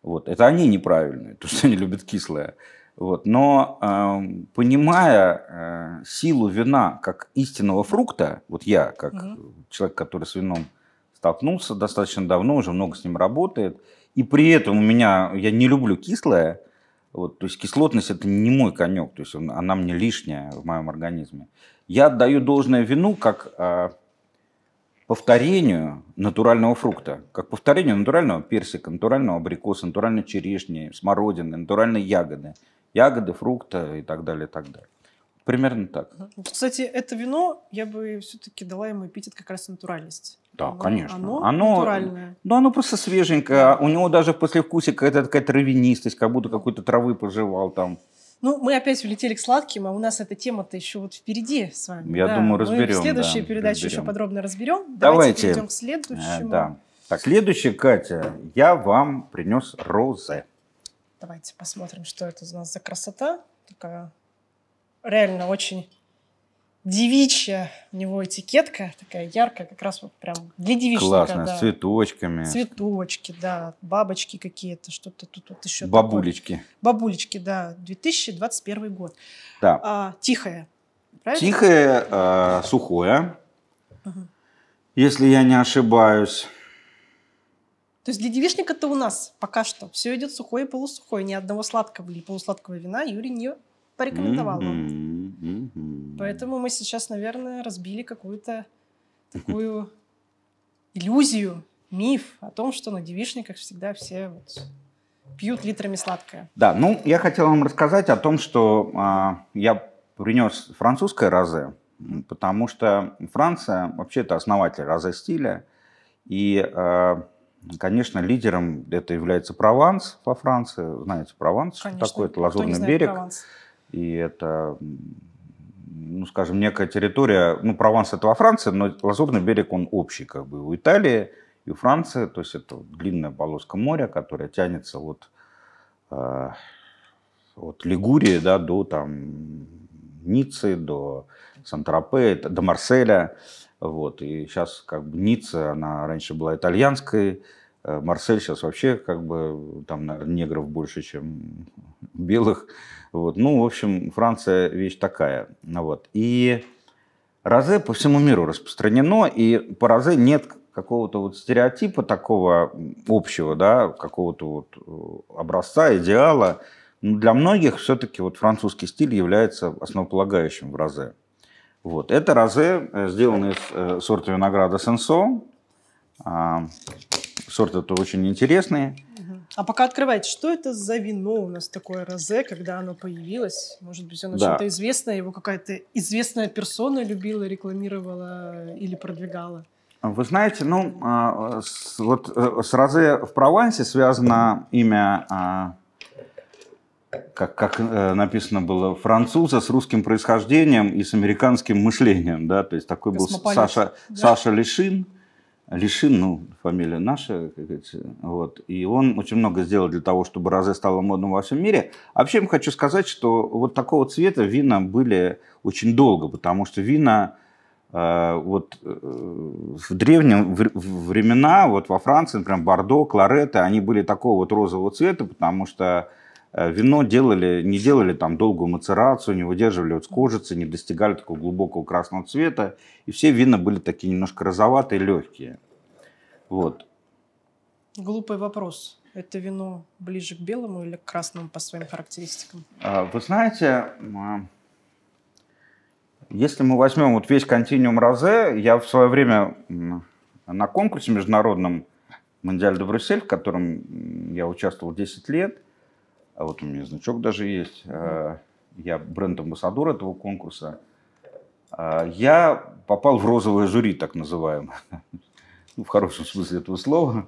Вот, это они неправильные, потому что они любят кислое. Вот, но э, понимая э, силу вина как истинного фрукта, вот я как угу. человек, который с вином столкнулся достаточно давно, уже много с ним работает, и при этом у меня я не люблю кислое, вот, то есть кислотность это не мой конек, то есть он, она мне лишняя в моем организме. Я отдаю должное вину как э, повторению натурального фрукта, как повторению натурального персика, натурального абрикоса, натуральной черешни, смородины, натуральной ягоды, ягоды, фрукта и так далее, и так далее. Примерно так. Кстати, это вино, я бы все-таки дала ему эпитет как раз натуральность. Да, оно, конечно. Оно, натуральное. Ну, оно просто свеженькое. А у него даже после послевкусии какая-то такая травянистость, как будто какой-то травы пожевал там. Ну, мы опять улетели к сладким, а у нас эта тема-то еще вот впереди с вами. Я да. думаю, разберем. Мы в следующей да, передаче разберем. еще подробно разберем. Давайте, Давайте перейдем к следующему. Э, да. Так, следующее, Катя, я вам принес розы. Давайте посмотрим, что это у нас за красота такая реально очень девичья у него этикетка, такая яркая, как раз вот прям для девичника. Классно, да. с цветочками. Цветочки, да, бабочки какие-то, что-то тут вот еще Бабулечки. Такое. Бабулечки, да, 2021 год. Да. А, тихое, правильно? Тихое, а, сухое, угу. если я не ошибаюсь. То есть для девичника-то у нас пока что все идет сухое и полусухое. Ни одного сладкого или полусладкого вина Юрий не порекомендовал mm-hmm. вам. Mm-hmm. Поэтому мы сейчас, наверное, разбили какую-то такую иллюзию, миф о том, что на девишниках всегда все вот пьют литрами сладкое. Да, ну я хотел вам рассказать о том, что а, я принес французское розе, потому что Франция вообще-то основатель розе стиля, и, а, конечно, лидером это является Прованс во Франции, знаете Прованс, конечно. что такое, это Лазурный берег. Прованс и это ну, скажем, некая территория, ну, Прованс это во Франции, но Лазурный берег, он общий, как бы, у Италии, и у Франции, то есть это длинная полоска моря, которая тянется вот, э, от Лигурии, да, до там Ниццы, до сан до Марселя, вот, и сейчас, как бы, Ницца, она раньше была итальянской, Э, Марсель сейчас вообще как бы там негров больше, чем белых. Вот. Ну, в общем, Франция вещь такая. Ну вот. И Розе по всему миру распространено, и по Розе нет какого-то вот стереотипа такого общего, да, какого-то вот э, образца, идеала. Но ну, для многих все-таки вот французский стиль является основополагающим в Розе. Вот. Это Розе, э, сделанный из сорта винограда Сенсо. А, Сорты-то очень интересные. А пока открывайте, что это за вино у нас такое розе, когда оно появилось? Может быть, оно да. чем-то известное, его какая-то известная персона любила, рекламировала или продвигала? Вы знаете, ну, а, вот э, с розе в Провансе связано имя, а, как, как э, написано было, француза с русским происхождением и с американским мышлением, да, то есть такой был Саша, да? Саша Лишин, Лишин, ну, фамилия наша, как говорится, вот. И он очень много сделал для того, чтобы розе стало модным во всем мире. А вообще, я хочу сказать, что вот такого цвета вина были очень долго, потому что вина э, вот э, в древние в, в времена, вот во Франции, например, Бордо, Клареты, они были такого вот розового цвета, потому что Э, вино делали, не делали там долгую мацерацию, не выдерживали вот кожицы, не достигали такого глубокого красного цвета. И все вина были такие немножко розоватые, легкие. Вот. Глупый вопрос. Это вино ближе к белому или к красному по своим характеристикам? Э, вы знаете, а, если мы возьмем вот весь континуум Розе, я в свое время на конкурсе международном Мондиаль де Брюссель, в котором я участвовал 10 лет – а вот у меня значок даже есть. А, я бренд-амбассадор этого конкурса. А, я попал в розовое жюри, так называемое. Ну, в хорошем смысле этого слова.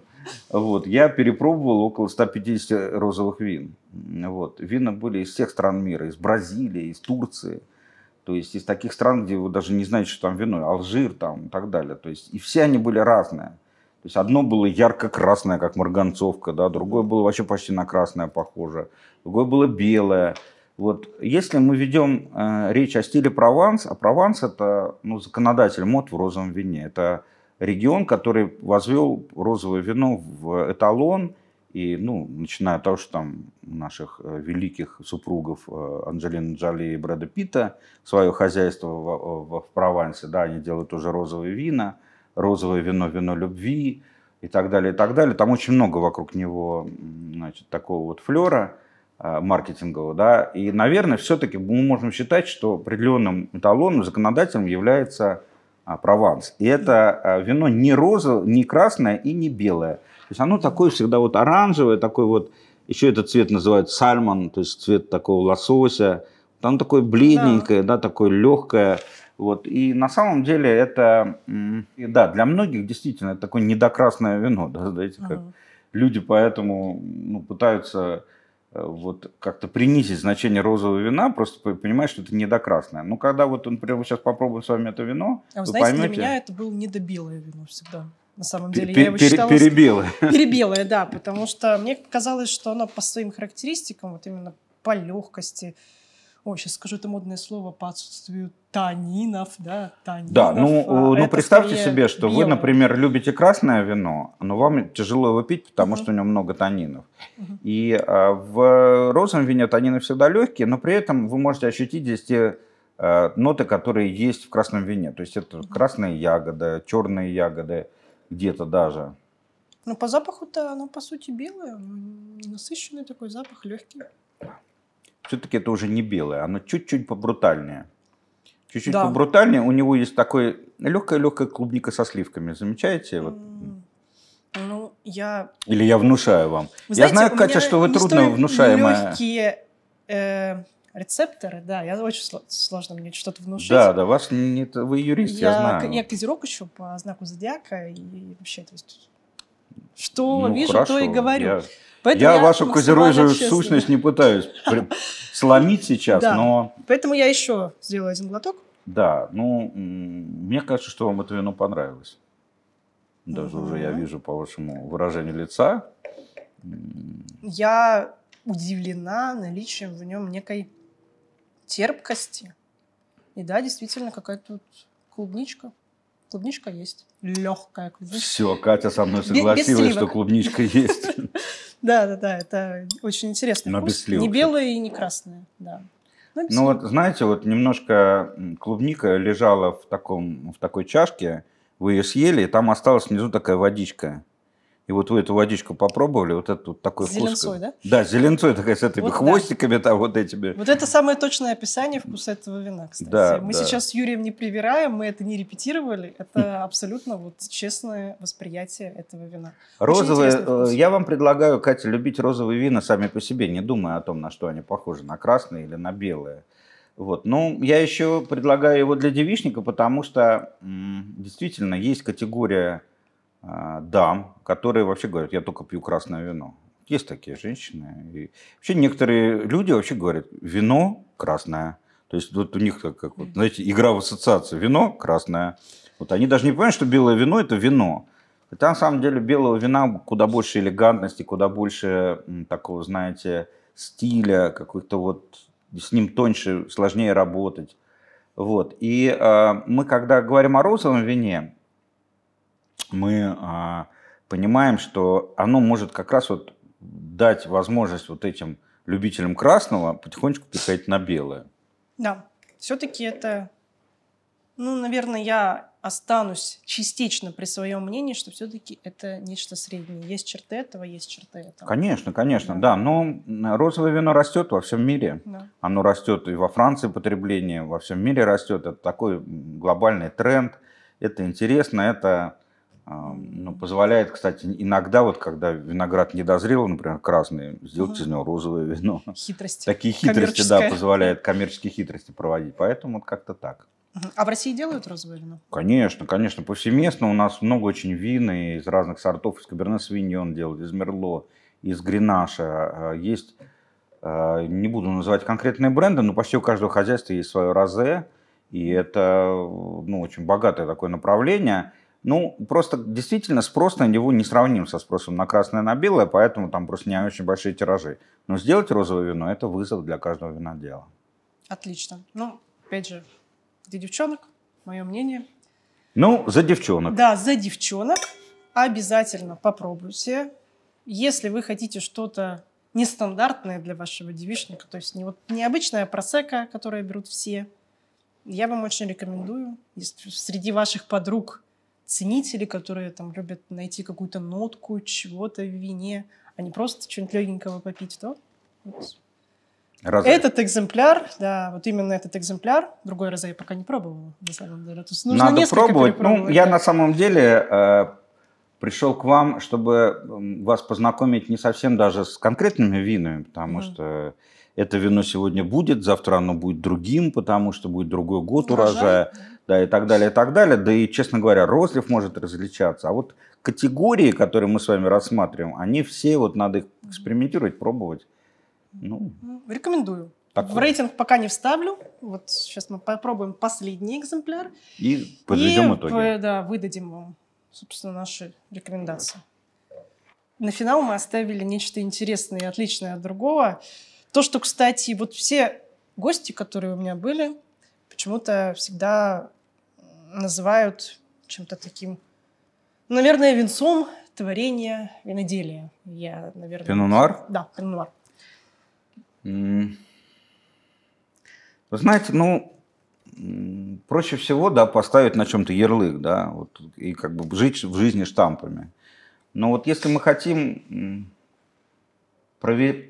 Вот. Я перепробовал около 150 розовых вин. Вот. Вина были из всех стран мира. Из Бразилии, из Турции. То есть из таких стран, где вы даже не знаете, что там вино. Алжир там и так далее. То есть и все они были разные. То есть одно было ярко-красное, как марганцовка, да, другое было вообще почти на красное похоже, другое было белое. Вот если мы ведем э, речь о стиле Прованс, а Прованс это ну, законодатель мод в розовом вине, это регион, который возвел розовое вино в эталон, и, ну, начиная от того, что там наших э, великих супругов э, Анджелина Джоли и Брэда Питта свое хозяйство в, в, в Провансе, да, они делают уже розовые вина – розовое вино, вино любви и так далее, и так далее. Там очень много вокруг него значит, такого вот флера а, маркетингового, да, и, наверное, все-таки мы можем считать, что определенным эталоном, законодателем является а, Прованс. И это а, вино не розовое, не красное и не белое. То есть оно такое всегда вот оранжевое, такой вот, еще этот цвет называют сальмон, то есть цвет такого лосося. там такое ну бледненькое, да, да такое легкое. Вот. И на самом деле это, да, для многих действительно это такое недокрасное вино, да, знаете, как uh-huh. люди поэтому ну, пытаются э, вот как-то принизить значение розового вина, просто понимаешь, что это недокрасное. Но когда вот, например, вы сейчас попробуем с вами это вино, а вы, знаете, поймете... для меня это было недобилое вино всегда. На самом деле, пер- я его пер- считала... перебелое. Перебелое, да, потому что мне казалось, что оно по своим характеристикам, вот именно по легкости, ой, сейчас скажу это модное слово по отсутствию танинов, да, танинов. Да, ну, а э, ну представьте себе, что белое. вы, например, любите красное вино, но вам тяжело его пить, потому угу. что у него много танинов. Угу. И а, в розовом вине танины всегда легкие, но при этом вы можете ощутить здесь те а, ноты, которые есть в красном вине. То есть это угу. красные ягоды, черные ягоды где-то даже. Ну, по запаху-то оно, по сути, белое. Насыщенный такой запах, легкий все-таки это уже не белое, оно чуть-чуть побрутальнее. Чуть-чуть да. побрутальнее. У него есть такой легкая-легкая клубника со сливками. Замечаете? Вот. Ну, я... Или я внушаю вам. Вы я знаю, Катя, что вы трудно внушаемая. Легкие э, рецепторы, да, я очень сложно мне что-то внушить. Да, да, вас не, вы юрист, я, я знаю. Я козерог еще по знаку зодиака и вообще, то есть, что ну, вижу, хорошо, то и говорю. Я... Поэтому я, я вашу козерожью сущность не пытаюсь сломить сейчас, да. но... Поэтому я еще сделаю один глоток. Да, ну, мне кажется, что вам это вино понравилось. Даже угу. уже я вижу по вашему выражению лица. Я удивлена наличием в нем некой терпкости. И да, действительно, какая-то тут клубничка клубничка есть. Легкая клубничка. Все, Катя со мной согласилась, что клубничка есть. Да, да, да, это очень интересно. Но вкус. без сливок. Не белая и не красная, да. Ну, вот знаете, вот немножко клубника лежала в, таком, в такой чашке, вы ее съели, и там осталась внизу такая водичка. И вот вы эту водичку попробовали, вот этот вот такой вкус. Зеленцой, да? Да, зеленцой такая с этими вот хвостиками, да. там вот этими. Вот это самое точное описание вкуса этого вина, кстати. Да, мы да. сейчас с Юрием не привираем, мы это не репетировали. Это хм. абсолютно вот честное восприятие этого вина. Розовые, э, я вам предлагаю, Катя, любить розовые вина сами по себе, не думая о том, на что они похожи, на красные или на белые. Вот. Ну, я еще предлагаю его для девичника, потому что действительно есть категория а, дам, которые вообще говорят, я только пью красное вино. Есть такие женщины. И вообще некоторые люди вообще говорят, вино красное. То есть вот у них, как, как вот, знаете, игра в ассоциацию. Вино красное. Вот они даже не понимают, что белое вино – это вино. Хотя на самом деле белого вина куда больше элегантности, куда больше такого, знаете, стиля, какой-то вот с ним тоньше, сложнее работать. Вот. И э, мы, когда говорим о розовом вине, мы а, понимаем, что оно может как раз вот дать возможность вот этим любителям красного потихонечку переходить на белое. Да, все-таки это, ну, наверное, я останусь частично при своем мнении, что все-таки это нечто среднее. Есть черты этого, есть черты этого. Конечно, конечно, да. да. Но розовое вино растет во всем мире. Да. Оно растет и во Франции потребление, во всем мире растет. Это такой глобальный тренд. Это интересно, это ну, позволяет, кстати, иногда, вот когда виноград не дозрел, например, красный, сделать из него розовое вино. Хитрости. Такие хитрости, да, позволяет коммерческие хитрости проводить. Поэтому вот как-то так. А в России делают розовое вино? Конечно, конечно, повсеместно. У нас много очень вин из разных сортов. Из Каберне Свиньон делают, из Мерло, из Гренаша. Есть, а, не буду называть конкретные бренды, но почти у каждого хозяйства есть свое розе. И это ну, очень богатое такое направление – ну, просто действительно спрос на него не сравним со спросом на красное, на белое, поэтому там просто не очень большие тиражи. Но сделать розовое вино – это вызов для каждого винодела. Отлично. Ну, опять же, для девчонок, мое мнение. Ну, за девчонок. Да, за девчонок. Обязательно попробуйте. Если вы хотите что-то нестандартное для вашего девичника, то есть не вот необычная просека, которую берут все, я вам очень рекомендую. Если среди ваших подруг ценители, которые там любят найти какую-то нотку чего-то в вине, а не просто что-нибудь легенького попить, то вот. Этот экземпляр, да, вот именно этот экземпляр, другой раз я пока не пробовала, на самом деле. Тут нужно Надо пробовать. Ну, я на самом деле э, пришел к вам, чтобы вас познакомить не совсем даже с конкретными винами, потому mm. что это вино сегодня будет, завтра оно будет другим, потому что будет другой год урожая, урожая да, и так далее, и так далее. Да и, честно говоря, розлив может различаться. А вот категории, которые мы с вами рассматриваем, они все, вот надо их экспериментировать, пробовать. Ну, Рекомендую. Такой. В рейтинг пока не вставлю. Вот сейчас мы попробуем последний экземпляр. И подведем и, итоги. Да, выдадим вам, собственно, наши рекомендации. На финал мы оставили нечто интересное и отличное от другого. То, что, кстати, вот все гости, которые у меня были, почему-то всегда называют чем-то таким, ну, наверное, венцом творения виноделия. Я, наверное... Пенунуар? Да, пенунуар. Mm. Вы знаете, ну, проще всего, да, поставить на чем-то ярлык, да, вот, и как бы жить в жизни штампами. Но вот если мы хотим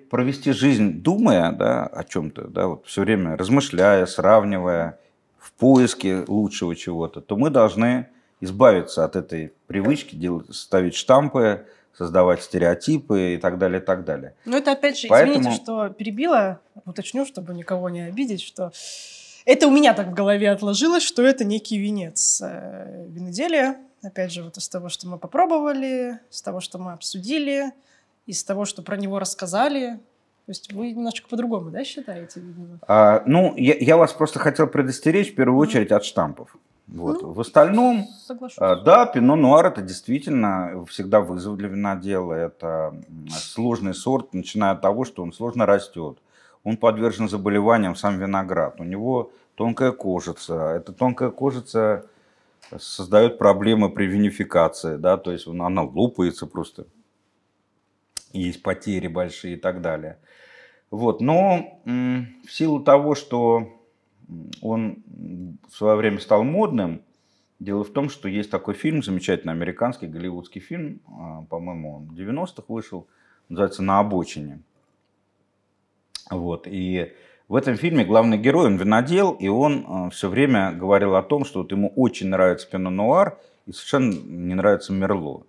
провести жизнь, думая да, о чем-то, да, вот все время размышляя, сравнивая, в поиске лучшего чего-то, то мы должны избавиться от этой привычки делать, ставить штампы, создавать стереотипы и так далее, и так далее. Ну это опять же, Поэтому... извините, что перебила, уточню, чтобы никого не обидеть, что это у меня так в голове отложилось, что это некий венец э, виноделия. Опять же, вот из того, что мы попробовали, с того, что мы обсудили, из того, что про него рассказали, то есть вы немножечко по-другому, да, считаете? А, ну, я, я вас просто хотел предостеречь в первую очередь mm от штампов. Вот. Ну, в остальном, соглашусь. А, да, пино нуар это действительно всегда вызов для винодела. Это сложный сорт, начиная от того, что он сложно растет. Он подвержен заболеваниям сам виноград. У него тонкая кожица. Эта тонкая кожица создает проблемы при винификации. Да? То есть она лопается просто есть потери большие и так далее. Вот. Но в силу того, что он в свое время стал модным, дело в том, что есть такой фильм, замечательный американский голливудский фильм, а, по-моему, он в 90-х вышел, называется «На обочине». Вот. И в этом фильме главный герой, он винодел, и он а, все время говорил о том, что вот ему очень нравится пино-нуар и совершенно не нравится Мерло.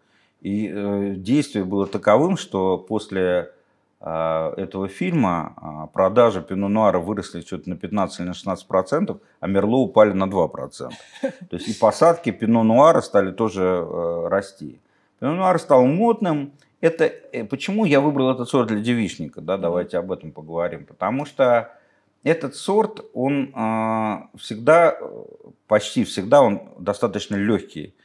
И э, действие было таковым, что после э, этого фильма э, продажи Пино Нуара выросли что-то на 15 или на 16 процентов, а Мерло упали на 2 процента. То есть и посадки Пино Нуара стали тоже э, расти. Пино Нуар стал модным. Это, э, почему я выбрал этот сорт для девичника? Да, давайте об этом поговорим. Потому что этот сорт, он э, всегда, э, почти всегда, он достаточно легкий.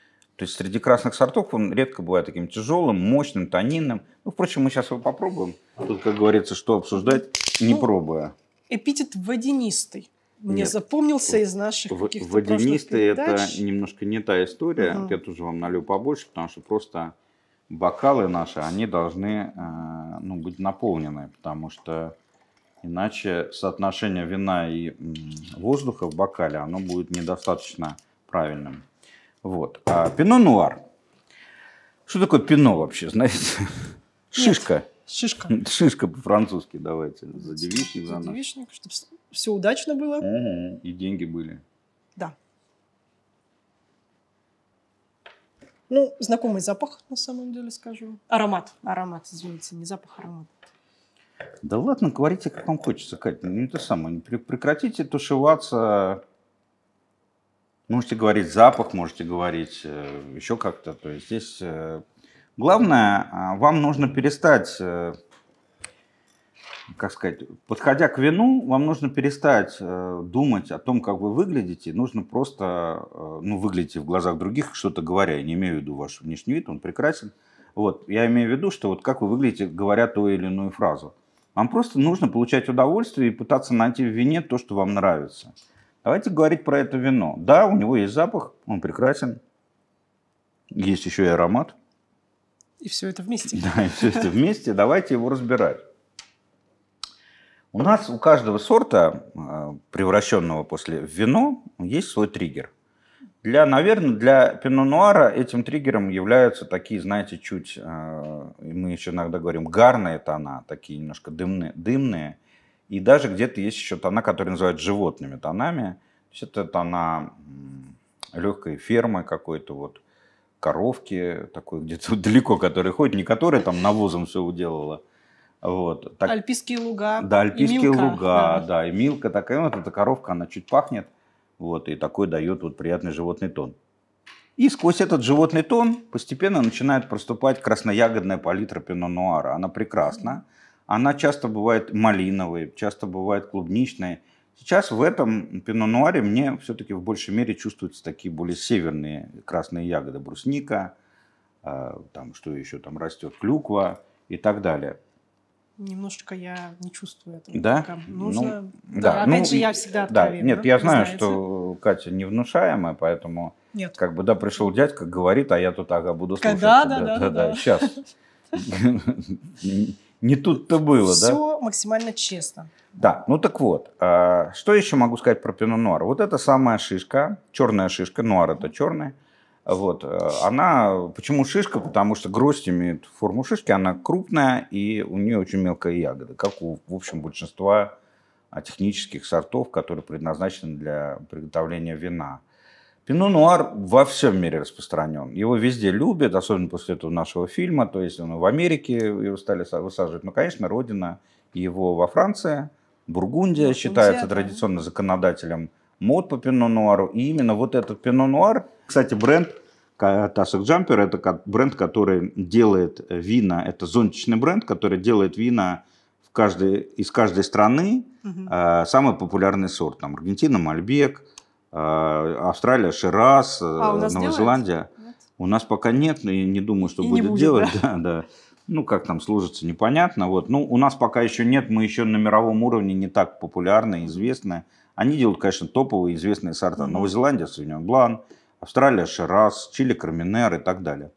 То есть среди красных сортов он редко бывает таким тяжелым, мощным, тонинным. Ну, впрочем, мы сейчас его попробуем. А тут, как говорится, что обсуждать, ну, не ну, пробуя. Эпитет водянистый. Мне Нет. запомнился из наших в, каких-то Водянистый – это немножко не та история. Угу. Я тоже вам налью побольше, потому что просто бокалы наши, они должны э, ну, быть наполнены, потому что иначе соотношение вина и воздуха в бокале, оно будет недостаточно правильным. Вот. А пино нуар. Что такое пино вообще, знаете? Шишка. Нет. Шишка. Шишка по-французски давайте. За девичник, за, девичник, чтобы все удачно было. Угу. И деньги были. Да. Ну, знакомый запах, на самом деле, скажу. Аромат. Аромат, извините, не запах, аромат. Да ладно, говорите, как вам хочется, Катя. Ну, это самое, прекратите тушеваться Можете говорить запах, можете говорить э, еще как-то. То есть здесь э, главное, а, вам нужно перестать, э, как сказать, подходя к вину, вам нужно перестать думать о том, как вы выглядите. Нужно просто, ну, выглядите в глазах других, что-то говоря. Я не имею в виду ваш внешний вид, он прекрасен. Вот, я имею в виду, что вот как вы выглядите, говоря ту или иную фразу. Вам просто нужно получать удовольствие и пытаться найти в вине то, что вам нравится. Давайте говорить про это вино. Да, у него есть запах, он прекрасен. Есть еще и аромат. И все это вместе. Да, и все это вместе. Давайте его разбирать. У нас у каждого сорта, а, превращенного после в вино, есть свой триггер. Для, наверное, для пино нуара этим триггером являются такие, знаете, чуть, а, мы еще иногда говорим, гарные тона, такие немножко дымные, дымные – и даже где-то есть еще тона, которые называют животными тонами. То есть это тона легкой фермы какой-то вот, коровки такой где-то далеко, которая ходит, не которая там навозом все уделала. Вот. Так, альпийские луга. Да, альпийские и милка, луга, да. да. И милка такая, вот эта коровка, она чуть пахнет. Вот, и такой дает вот приятный животный тон. И сквозь этот животный тон постепенно начинает проступать красноягодная палитра пино-нуара. Она прекрасна. Mm-hmm она часто бывает малиновой, часто бывает клубничной. Сейчас в этом пино-нуаре мне все-таки в большей мере чувствуются такие более северные красные ягоды. Брусника, а, там что еще там растет, клюква и так далее. Немножечко я не чувствую этого. Да? Нужно... Ну, ну да. да. Ну, опять ну, же, я всегда Да. Нет, я знаю, что Катя невнушаемая, поэтому Нет. как бы, да, пришел дядька, говорит, а я тут, ага, буду слушать. Да, да, да, да, да, да. Сейчас. не тут-то было, Все да? Все максимально честно. Да, ну так вот, э, что еще могу сказать про пино нуар? Вот это самая шишка, черная шишка, нуар это черная. Вот, э, она, почему шишка? Потому что гроздь имеет форму шишки, она крупная и у нее очень мелкая ягода, как у, в общем, большинства а, технических сортов, которые предназначены для приготовления вина. Пино Нуар во всем мире распространен. Его везде любят, особенно после этого нашего фильма. То есть он в Америке его стали высаживать. Ну, конечно, родина его во Франции. Бургундия Бургундия считается да. традиционно законодателем мод по Пино Нуару. И именно вот этот Пино Нуар, кстати, бренд Тасок Джампер, это бренд, который делает вина, это зонтичный бренд, который делает вина в каждой, из каждой страны угу. самый популярный сорт. Там Аргентина, Мальбек, а, Австралия, Шираз, а, Новая Зеландия. У нас пока нет, но я не думаю, что и будет, будет делать. Да? Да, да. Ну, как там служится, непонятно. Вот. Ну, у нас пока еще нет, мы еще на мировом уровне не так популярны, известны. Они делают, конечно, топовые известные сорта. Mm-hmm. Новая Зеландия, Савиньон Блан, Австралия, Шираз, Чили, Карминер и так далее.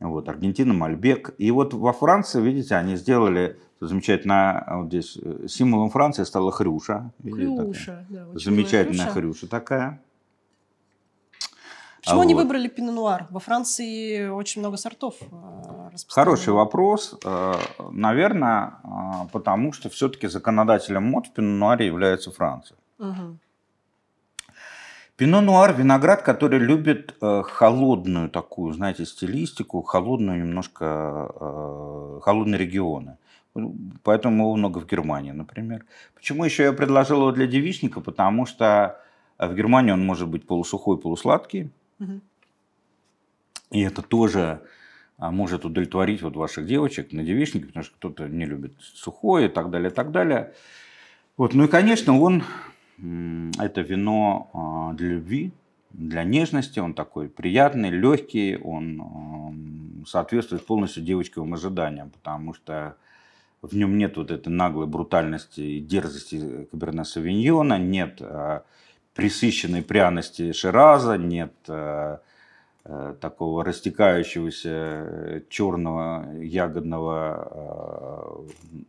Вот, Аргентина, Мальбек. И вот во Франции, видите, они сделали замечательно, а вот здесь э, символом Франции стала хрюша. Хрюша, да. Замечательная хрюша. хрюша такая. А Почему а они вот. выбрали пино-нуар? Во Франции очень много сортов. Э, Хороший вопрос. Э, наверное, потому что все-таки законодателем мод в пино-нуаре является Франция. Угу. Пино-нуар – виноград, который любит э, холодную такую, знаете, стилистику, холодную немножко, э, холодные регионы. Ну, поэтому его много в Германии, например. Почему еще я предложил его для девичника? Потому что в Германии он может быть полусухой, полусладкий. Угу. И это тоже а, может удовлетворить вот ваших девочек на девичнике, потому что кто-то не любит сухое и так далее, и так далее. Вот. Ну и, конечно, он это вино а, для любви, для нежности, он такой приятный, легкий, он соответствует полностью девочковым ожиданиям, потому что в нем нет вот этой наглой брутальности и дерзости Каберне Савиньона, нет э, а, присыщенной пряности Шираза, нет а, такого растекающегося черного ягодного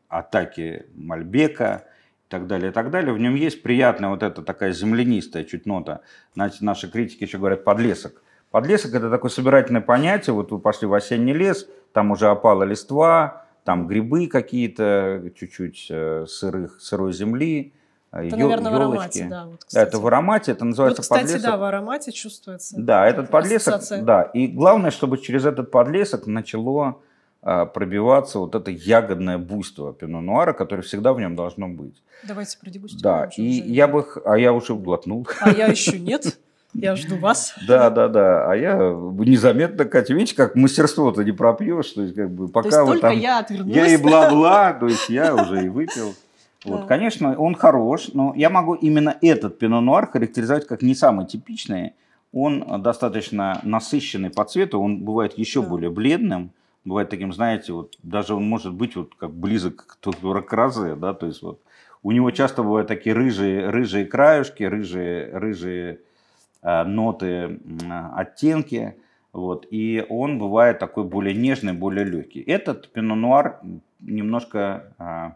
атаки Мальбека – так далее, и так далее. В нем есть приятная вот эта такая землянистая чуть нота. Знаете, наши критики еще говорят подлесок. Подлесок – это такое собирательное понятие. Вот вы пошли в осенний лес, там уже опала листва, там грибы какие-то, чуть-чуть э, сырых, сырой земли. Э, это, ё, наверное, ёлочки. в аромате, да. Вот, это в аромате, это называется вот, кстати, подлесок. Кстати, да, в аромате чувствуется. Да, этот подлесок, ассоциация. да. И главное, чтобы через этот подлесок начало а, пробиваться вот это ягодное буйство пино-нуара, которое всегда в нем должно быть. Давайте продегустируем. Да, и я бы... А я уже глотнул. А я еще нет. Я жду вас. Да, да, да. А я незаметно, Катя, видишь, как мастерство-то не пропьешь. То есть, как бы, пока то есть, вот там... я отвернулась. Я и бла-бла, то есть, я уже и выпил. Вот, да. конечно, он хорош, но я могу именно этот пино-нуар характеризовать как не самый типичный. Он э, достаточно насыщенный по цвету, он бывает еще да. более бледным бывает таким, знаете, вот даже он может быть вот как близок к дуракразе, да, то есть вот у него часто бывают такие рыжие, рыжие краешки, рыжие, рыжие э, ноты, э, оттенки, вот, и он бывает такой более нежный, более легкий. Этот пино-нуар немножко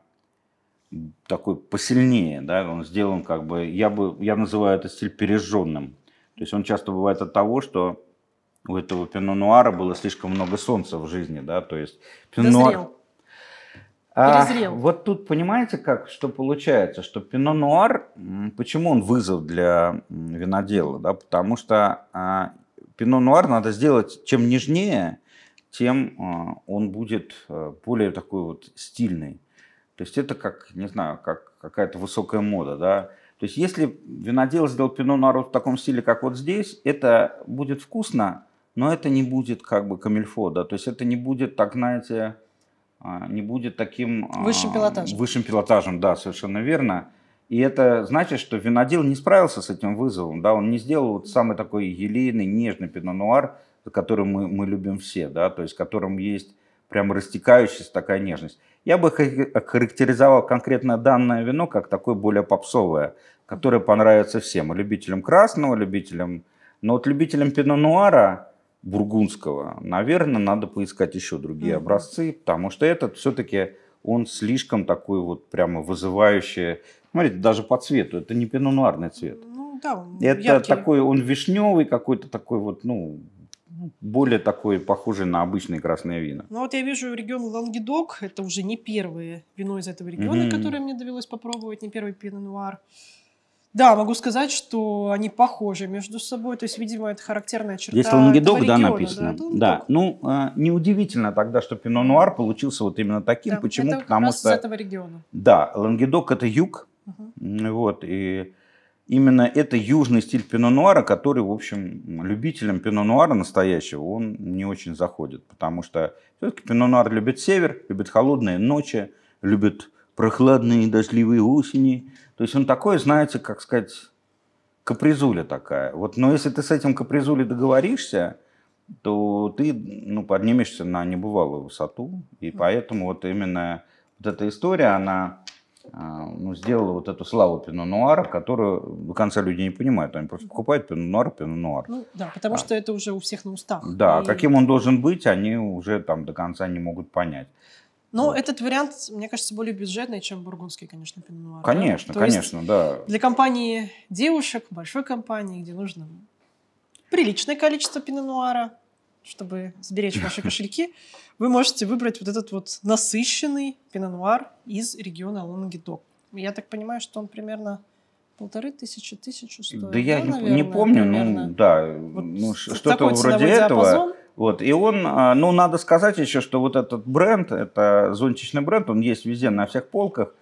э, такой посильнее, да, он сделан как бы, я бы, я называю этот стиль пережженным, то есть он часто бывает от того, что у этого пино-нуара было слишком много солнца в жизни, да, то есть пино-нуар... А, вот тут понимаете, как, что получается, что пино-нуар, почему он вызов для винодела, да, потому что а, пино-нуар надо сделать чем нежнее, тем а, он будет а, более такой вот стильный. То есть это как, не знаю, как какая-то высокая мода, да, то есть если винодел сделал пино народ в таком стиле, как вот здесь, это будет вкусно, но это не будет как бы камильфо, да, то есть это не будет, так знаете, а, не будет таким... А, высшим пилотажем. Высшим пилотажем, да, совершенно верно. И это значит, что винодел не справился с этим вызовом, да, он не сделал вот самый такой елейный, нежный пино-нуар, который мы, мы любим все, да, то есть которым есть прям растекающаяся такая нежность. Я бы характеризовал конкретно данное вино как такое более попсовое, которое понравится всем, любителям красного, любителям... Но вот любителям пино-нуара бургундского. Наверное, надо поискать еще другие mm-hmm. образцы, потому что этот все-таки он слишком такой вот прямо вызывающий. Смотрите, даже по цвету. Это не пенонуарный цвет. Ну, да, это яркий. такой, он вишневый какой-то такой вот, ну, более такой, похожий на обычные красные вина. Ну вот я вижу регион Лангедок, это уже не первое вино из этого региона, mm-hmm. которое мне довелось попробовать, не первый пино-нуар. Да, могу сказать, что они похожи между собой. То есть, видимо, это характерная черта Здесь Лангедок, да, написано. Да, да. ну, э, неудивительно тогда, что Пино Нуар получился вот именно таким. Да, Почему? Это Потому раз что... из этого региона. Да, Лангедок – это юг. Угу. Вот, и именно это южный стиль Пино Нуара, который, в общем, любителям Пино Нуара настоящего, он не очень заходит. Потому что все-таки Пино Нуар любит север, любит холодные ночи, любит прохладные дождливые осени – то есть он такой, знаете, как сказать, капризуля такая. Вот, но если ты с этим капризулей договоришься, то ты ну, поднимешься на небывалую высоту. И поэтому вот именно вот эта история, она а, ну, сделала вот эту славу Пино Нуара, которую до конца люди не понимают. Они просто покупают Пино Нуар, Пино Нуар. Ну, да, потому а. что это уже у всех на устах. Да, и... каким он должен быть, они уже там до конца не могут понять. Но ну, вот. этот вариант, мне кажется, более бюджетный, чем бургундский, конечно, пенуар. Конечно, да? То конечно, да. Для компании девушек, большой компании, где нужно приличное количество пенуара, чтобы сберечь ваши кошельки, вы можете выбрать вот этот вот насыщенный пенуар из региона Лангедок. Я так понимаю, что он примерно полторы тысячи, тысячу стоит. Да, я да, ну, не, наверное, не помню, ну да, вот ну, что-то вроде этого. Диапазон. Вот. И он, а, ну, надо сказать еще, что вот этот бренд, это зонтичный бренд, он есть везде, на всех полках,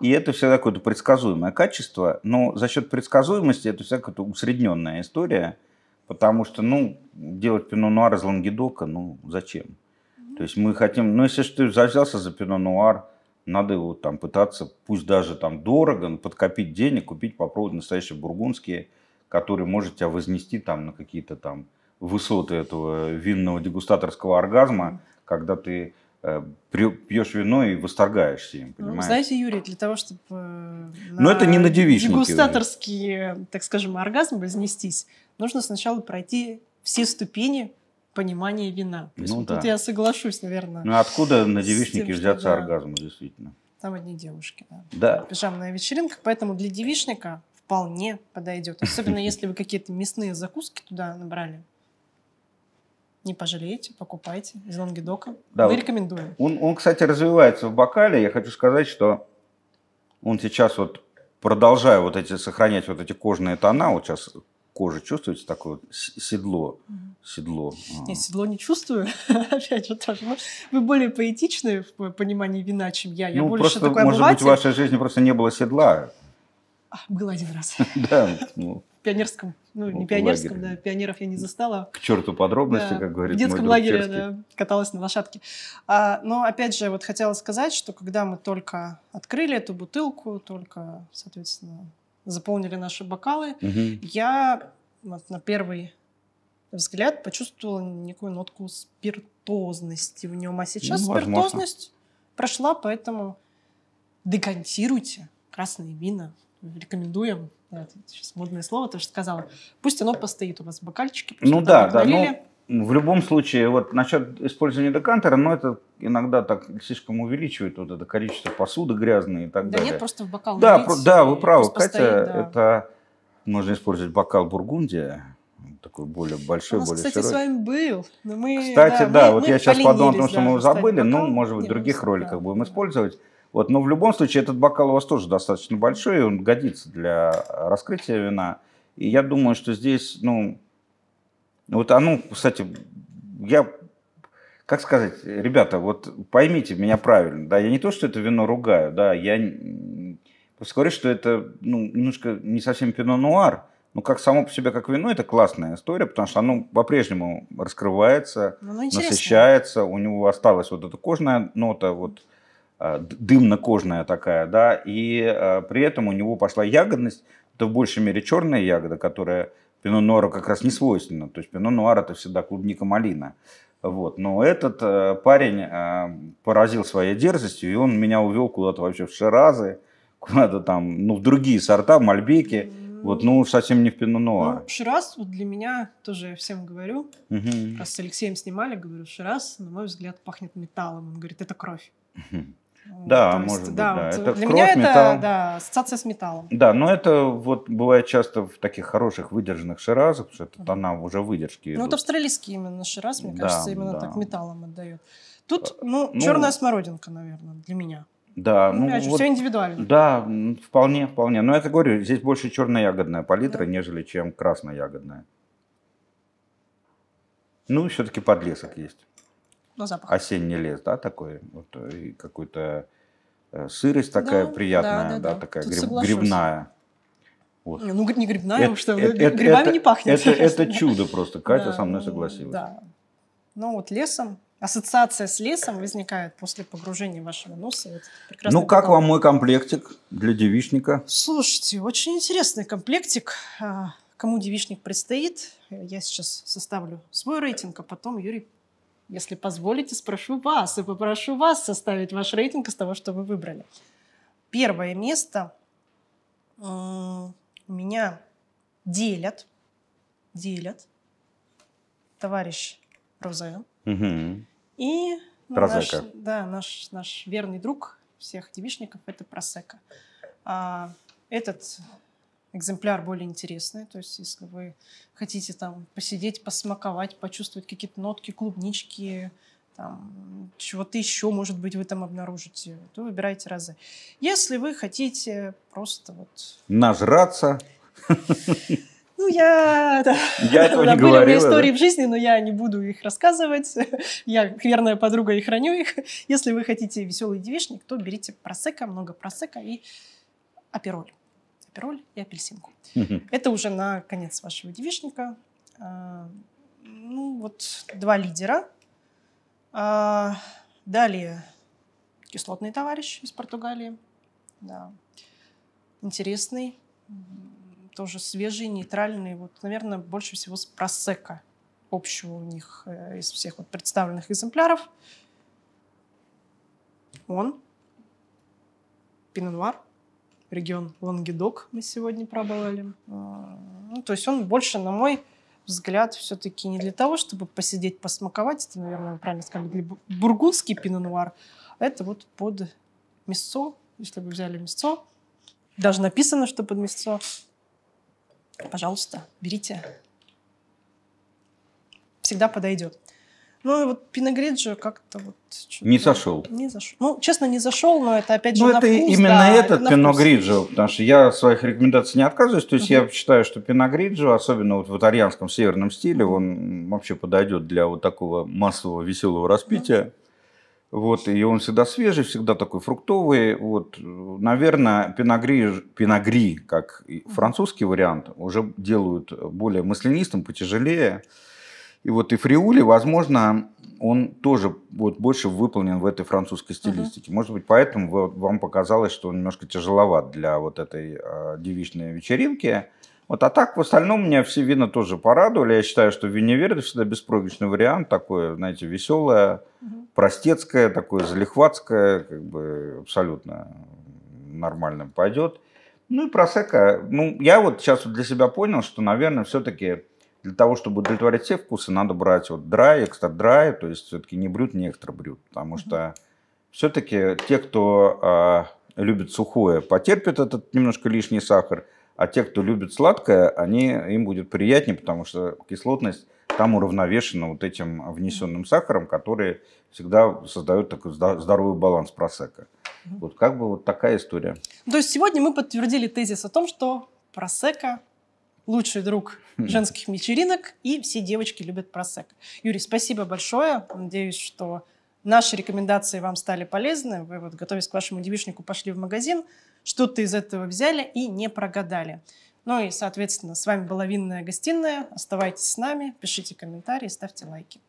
и это всегда какое-то предсказуемое качество, но за счет предсказуемости это вся какая-то усредненная история, потому что, ну, делать пино нуар из лангедока, ну, зачем? То есть мы хотим, ну, если ты взялся за пино нуар, надо его там пытаться, пусть даже там дорого, но подкопить денег, купить, попробовать настоящие бургундские, которые может тебя вознести там на какие-то там высоты этого винного дегустаторского оргазма, когда ты э, пьешь вино и восторгаешься им, ну, понимаешь? Ну, знаете, Юрий, для того, чтобы э, Но это не на дегустаторский, так скажем, оргазм вознестись, нужно сначала пройти все ступени понимания вина. ну, вот да. тут я соглашусь, наверное. Ну, откуда на девичнике взяться да. оргазму, действительно? Там одни девушки, да. Да. Пижамная вечеринка, поэтому для девичника вполне подойдет. Особенно если вы какие-то мясные закуски туда набрали. Не пожалеете, покупайте из Лангедока. Да, Мы вот. рекомендуем. Он, он, кстати, развивается в бокале. Я хочу сказать, что он сейчас вот продолжая вот эти, сохранять вот эти кожные тона, вот сейчас кожа чувствуется такое седло, седло. Нет, седло не чувствую, опять же тоже. Ну, вы более поэтичны в понимании вина, чем я. Я ну, больше просто, такой может быть, в вашей жизни просто не было седла. А, был один раз. Да, ну, пионерском, ну, вот не пионерском, лагерь. да, пионеров я не застала. К черту подробности, да, как говорится, В детском лагере, да, каталась на лошадке. А, но, опять же, вот хотела сказать, что когда мы только открыли эту бутылку, только, соответственно, заполнили наши бокалы, угу. я вот, на первый взгляд почувствовала некую нотку спиртозности в нем. А сейчас ну, спиртозность прошла, поэтому декантируйте красные вина. Рекомендуем сейчас модное слово, то, что сказала, пусть оно постоит у вас в бокальчике. Ну да, да, ну, в любом случае, вот насчет использования декантера, но ну, это иногда так слишком увеличивает вот это количество посуды грязной и так да далее. Да нет, просто в бокал Да, про, да вы правы, Катя, постоит, да. это можно использовать бокал бургундия, такой более большой, У нас, более кстати, широкий. с вами был, но мы... Кстати, да, да мы, вот мы я сейчас подумал о том, что мы его забыли, но, ну, может быть, в других роликах да, будем да. использовать. Вот, но в любом случае этот бокал у вас тоже достаточно большой, и он годится для раскрытия вина. И я думаю, что здесь, ну, вот оно, кстати, я, как сказать, ребята, вот поймите меня правильно, да, я не то, что это вино ругаю, да, я просто что это, ну, немножко не совсем пино-нуар, ну, как само по себе, как вино, это классная история, потому что оно по-прежнему раскрывается, ну, насыщается, у него осталась вот эта кожная нота, вот а, дымно-кожная такая, да, и а, при этом у него пошла ягодность, это в большей мере черная ягода, которая пино нуару как раз не свойственна, то есть пино нуар это всегда клубника малина. Вот. Но этот э, парень э, поразил своей дерзостью, и он меня увел куда-то вообще в Ширазы, куда-то там, ну, в другие сорта, в Мальбеки. Вот, ну, совсем не в Пино ну, Нуар. Ну, Шираз вот для меня, тоже я всем говорю, mm раз с Алексеем снимали, говорю, Шираз, на мой взгляд, пахнет металлом. Он говорит, это кровь. Mm да, То может есть, быть, да. да. Э, это для кровь, меня это металл. Да, ассоциация с металлом. Да, но это вот бывает часто в таких хороших выдержанных ширазах, потому что это тона уже выдержки Ну, идут. вот австралийский именно шираз, мне да, кажется, именно да. так металлом отдает. Тут, э, ну, ну, черная смородинка, наверное, для меня. Да, ну, ну же, вот, все индивидуально. Да, вполне, вполне. Но я говорю, здесь больше черная ягодная палитра, да. нежели чем красно-ягодная. Ну, все-таки подлесок есть. Ну, запах. Осенний лес, да, такой? Вот, э, какой-то э, сырость такая да, приятная, да, да, да. такая Тут грибная. Вот. Ну, не грибная, это, что это, э, грибами это, не пахнет. Это, это чудо просто. Катя да, со мной согласилась. Да. Ну, вот лесом. Ассоциация с лесом возникает после погружения вашего носа. Вот ну, как поголовье. вам мой комплектик для девичника? Слушайте, очень интересный комплектик. А, кому девичник предстоит, я сейчас составлю свой рейтинг, а потом Юрий если позволите, спрошу вас и попрошу вас составить ваш рейтинг из того, что вы выбрали. Первое место у меня делят, делят товарищ Розе угу. и наш, да, наш, наш верный друг всех девичников это Просека. А, этот экземпляр более интересный. То есть, если вы хотите там посидеть, посмаковать, почувствовать какие-то нотки, клубнички, там, чего-то еще, может быть, вы там обнаружите, то выбирайте разы. Если вы хотите просто вот... Нажраться. Ну, я... Да. Я этого да, не были говорила. Были истории да? в жизни, но я не буду их рассказывать. Я верная подруга и храню их. Если вы хотите веселый девичник, то берите просека, много просека и апероль апероль и апельсинку. Это уже на конец вашего девичника. А, ну, вот два лидера. А, далее кислотный товарищ из Португалии. Да. Интересный. Тоже свежий, нейтральный. Вот, наверное, больше всего с просека общего у них э, из всех вот представленных экземпляров. Он. Пино Нуар регион Лангедок мы сегодня пробовали. А, ну, то есть он больше, на мой взгляд, все-таки не для того, чтобы посидеть, посмаковать, это, наверное, правильно сказали, бургундский пино-нуар, а это вот под мясо, если вы взяли мясо, даже написано, что под мясо, пожалуйста, берите. Всегда подойдет. Ну, вот Пиногрид как-то вот... Не ну, сошел. Не зашел. Ну, честно, не зашел, но это опять же Ну, это вкус, именно да, этот это Пиногриджо, потому что я своих рекомендаций не отказываюсь. То есть угу. я считаю, что Пиногриджо, особенно вот в итальянском северном стиле, он вообще подойдет для вот такого массового веселого распития. Угу. Вот, и он всегда свежий, всегда такой фруктовый. Вот, наверное, пиногри, пиногри, как французский вариант, уже делают более маслянистым, потяжелее. И вот и Фриули, возможно, он тоже вот больше выполнен в этой французской стилистике. Угу. Может быть, поэтому вам показалось, что он немножко тяжеловат для вот этой э, девичной вечеринки. Вот, а так, в остальном, меня все вина тоже порадовали. Я считаю, что Виневер это всегда беспроигрышный вариант, такое, знаете, веселое, угу. простецкое, такое залихватское, как бы абсолютно нормально пойдет. Ну и про ну, я вот сейчас вот для себя понял, что, наверное, все-таки для того, чтобы удовлетворять все вкусы, надо брать вот драй, экстра драй, то есть все-таки не брют, не экстра брют, потому что все-таки те, кто э, любит сухое, потерпят этот немножко лишний сахар, а те, кто любит сладкое, они, им будет приятнее, потому что кислотность там уравновешена вот этим внесенным сахаром, который всегда создает такой здоровый баланс просека. Вот как бы вот такая история. То есть сегодня мы подтвердили тезис о том, что просека лучший друг хм. женских вечеринок, и все девочки любят просек. Юрий, спасибо большое. Надеюсь, что наши рекомендации вам стали полезны. Вы, вот, готовясь к вашему девичнику, пошли в магазин, что-то из этого взяли и не прогадали. Ну и, соответственно, с вами была «Винная гостиная». Оставайтесь с нами, пишите комментарии, ставьте лайки.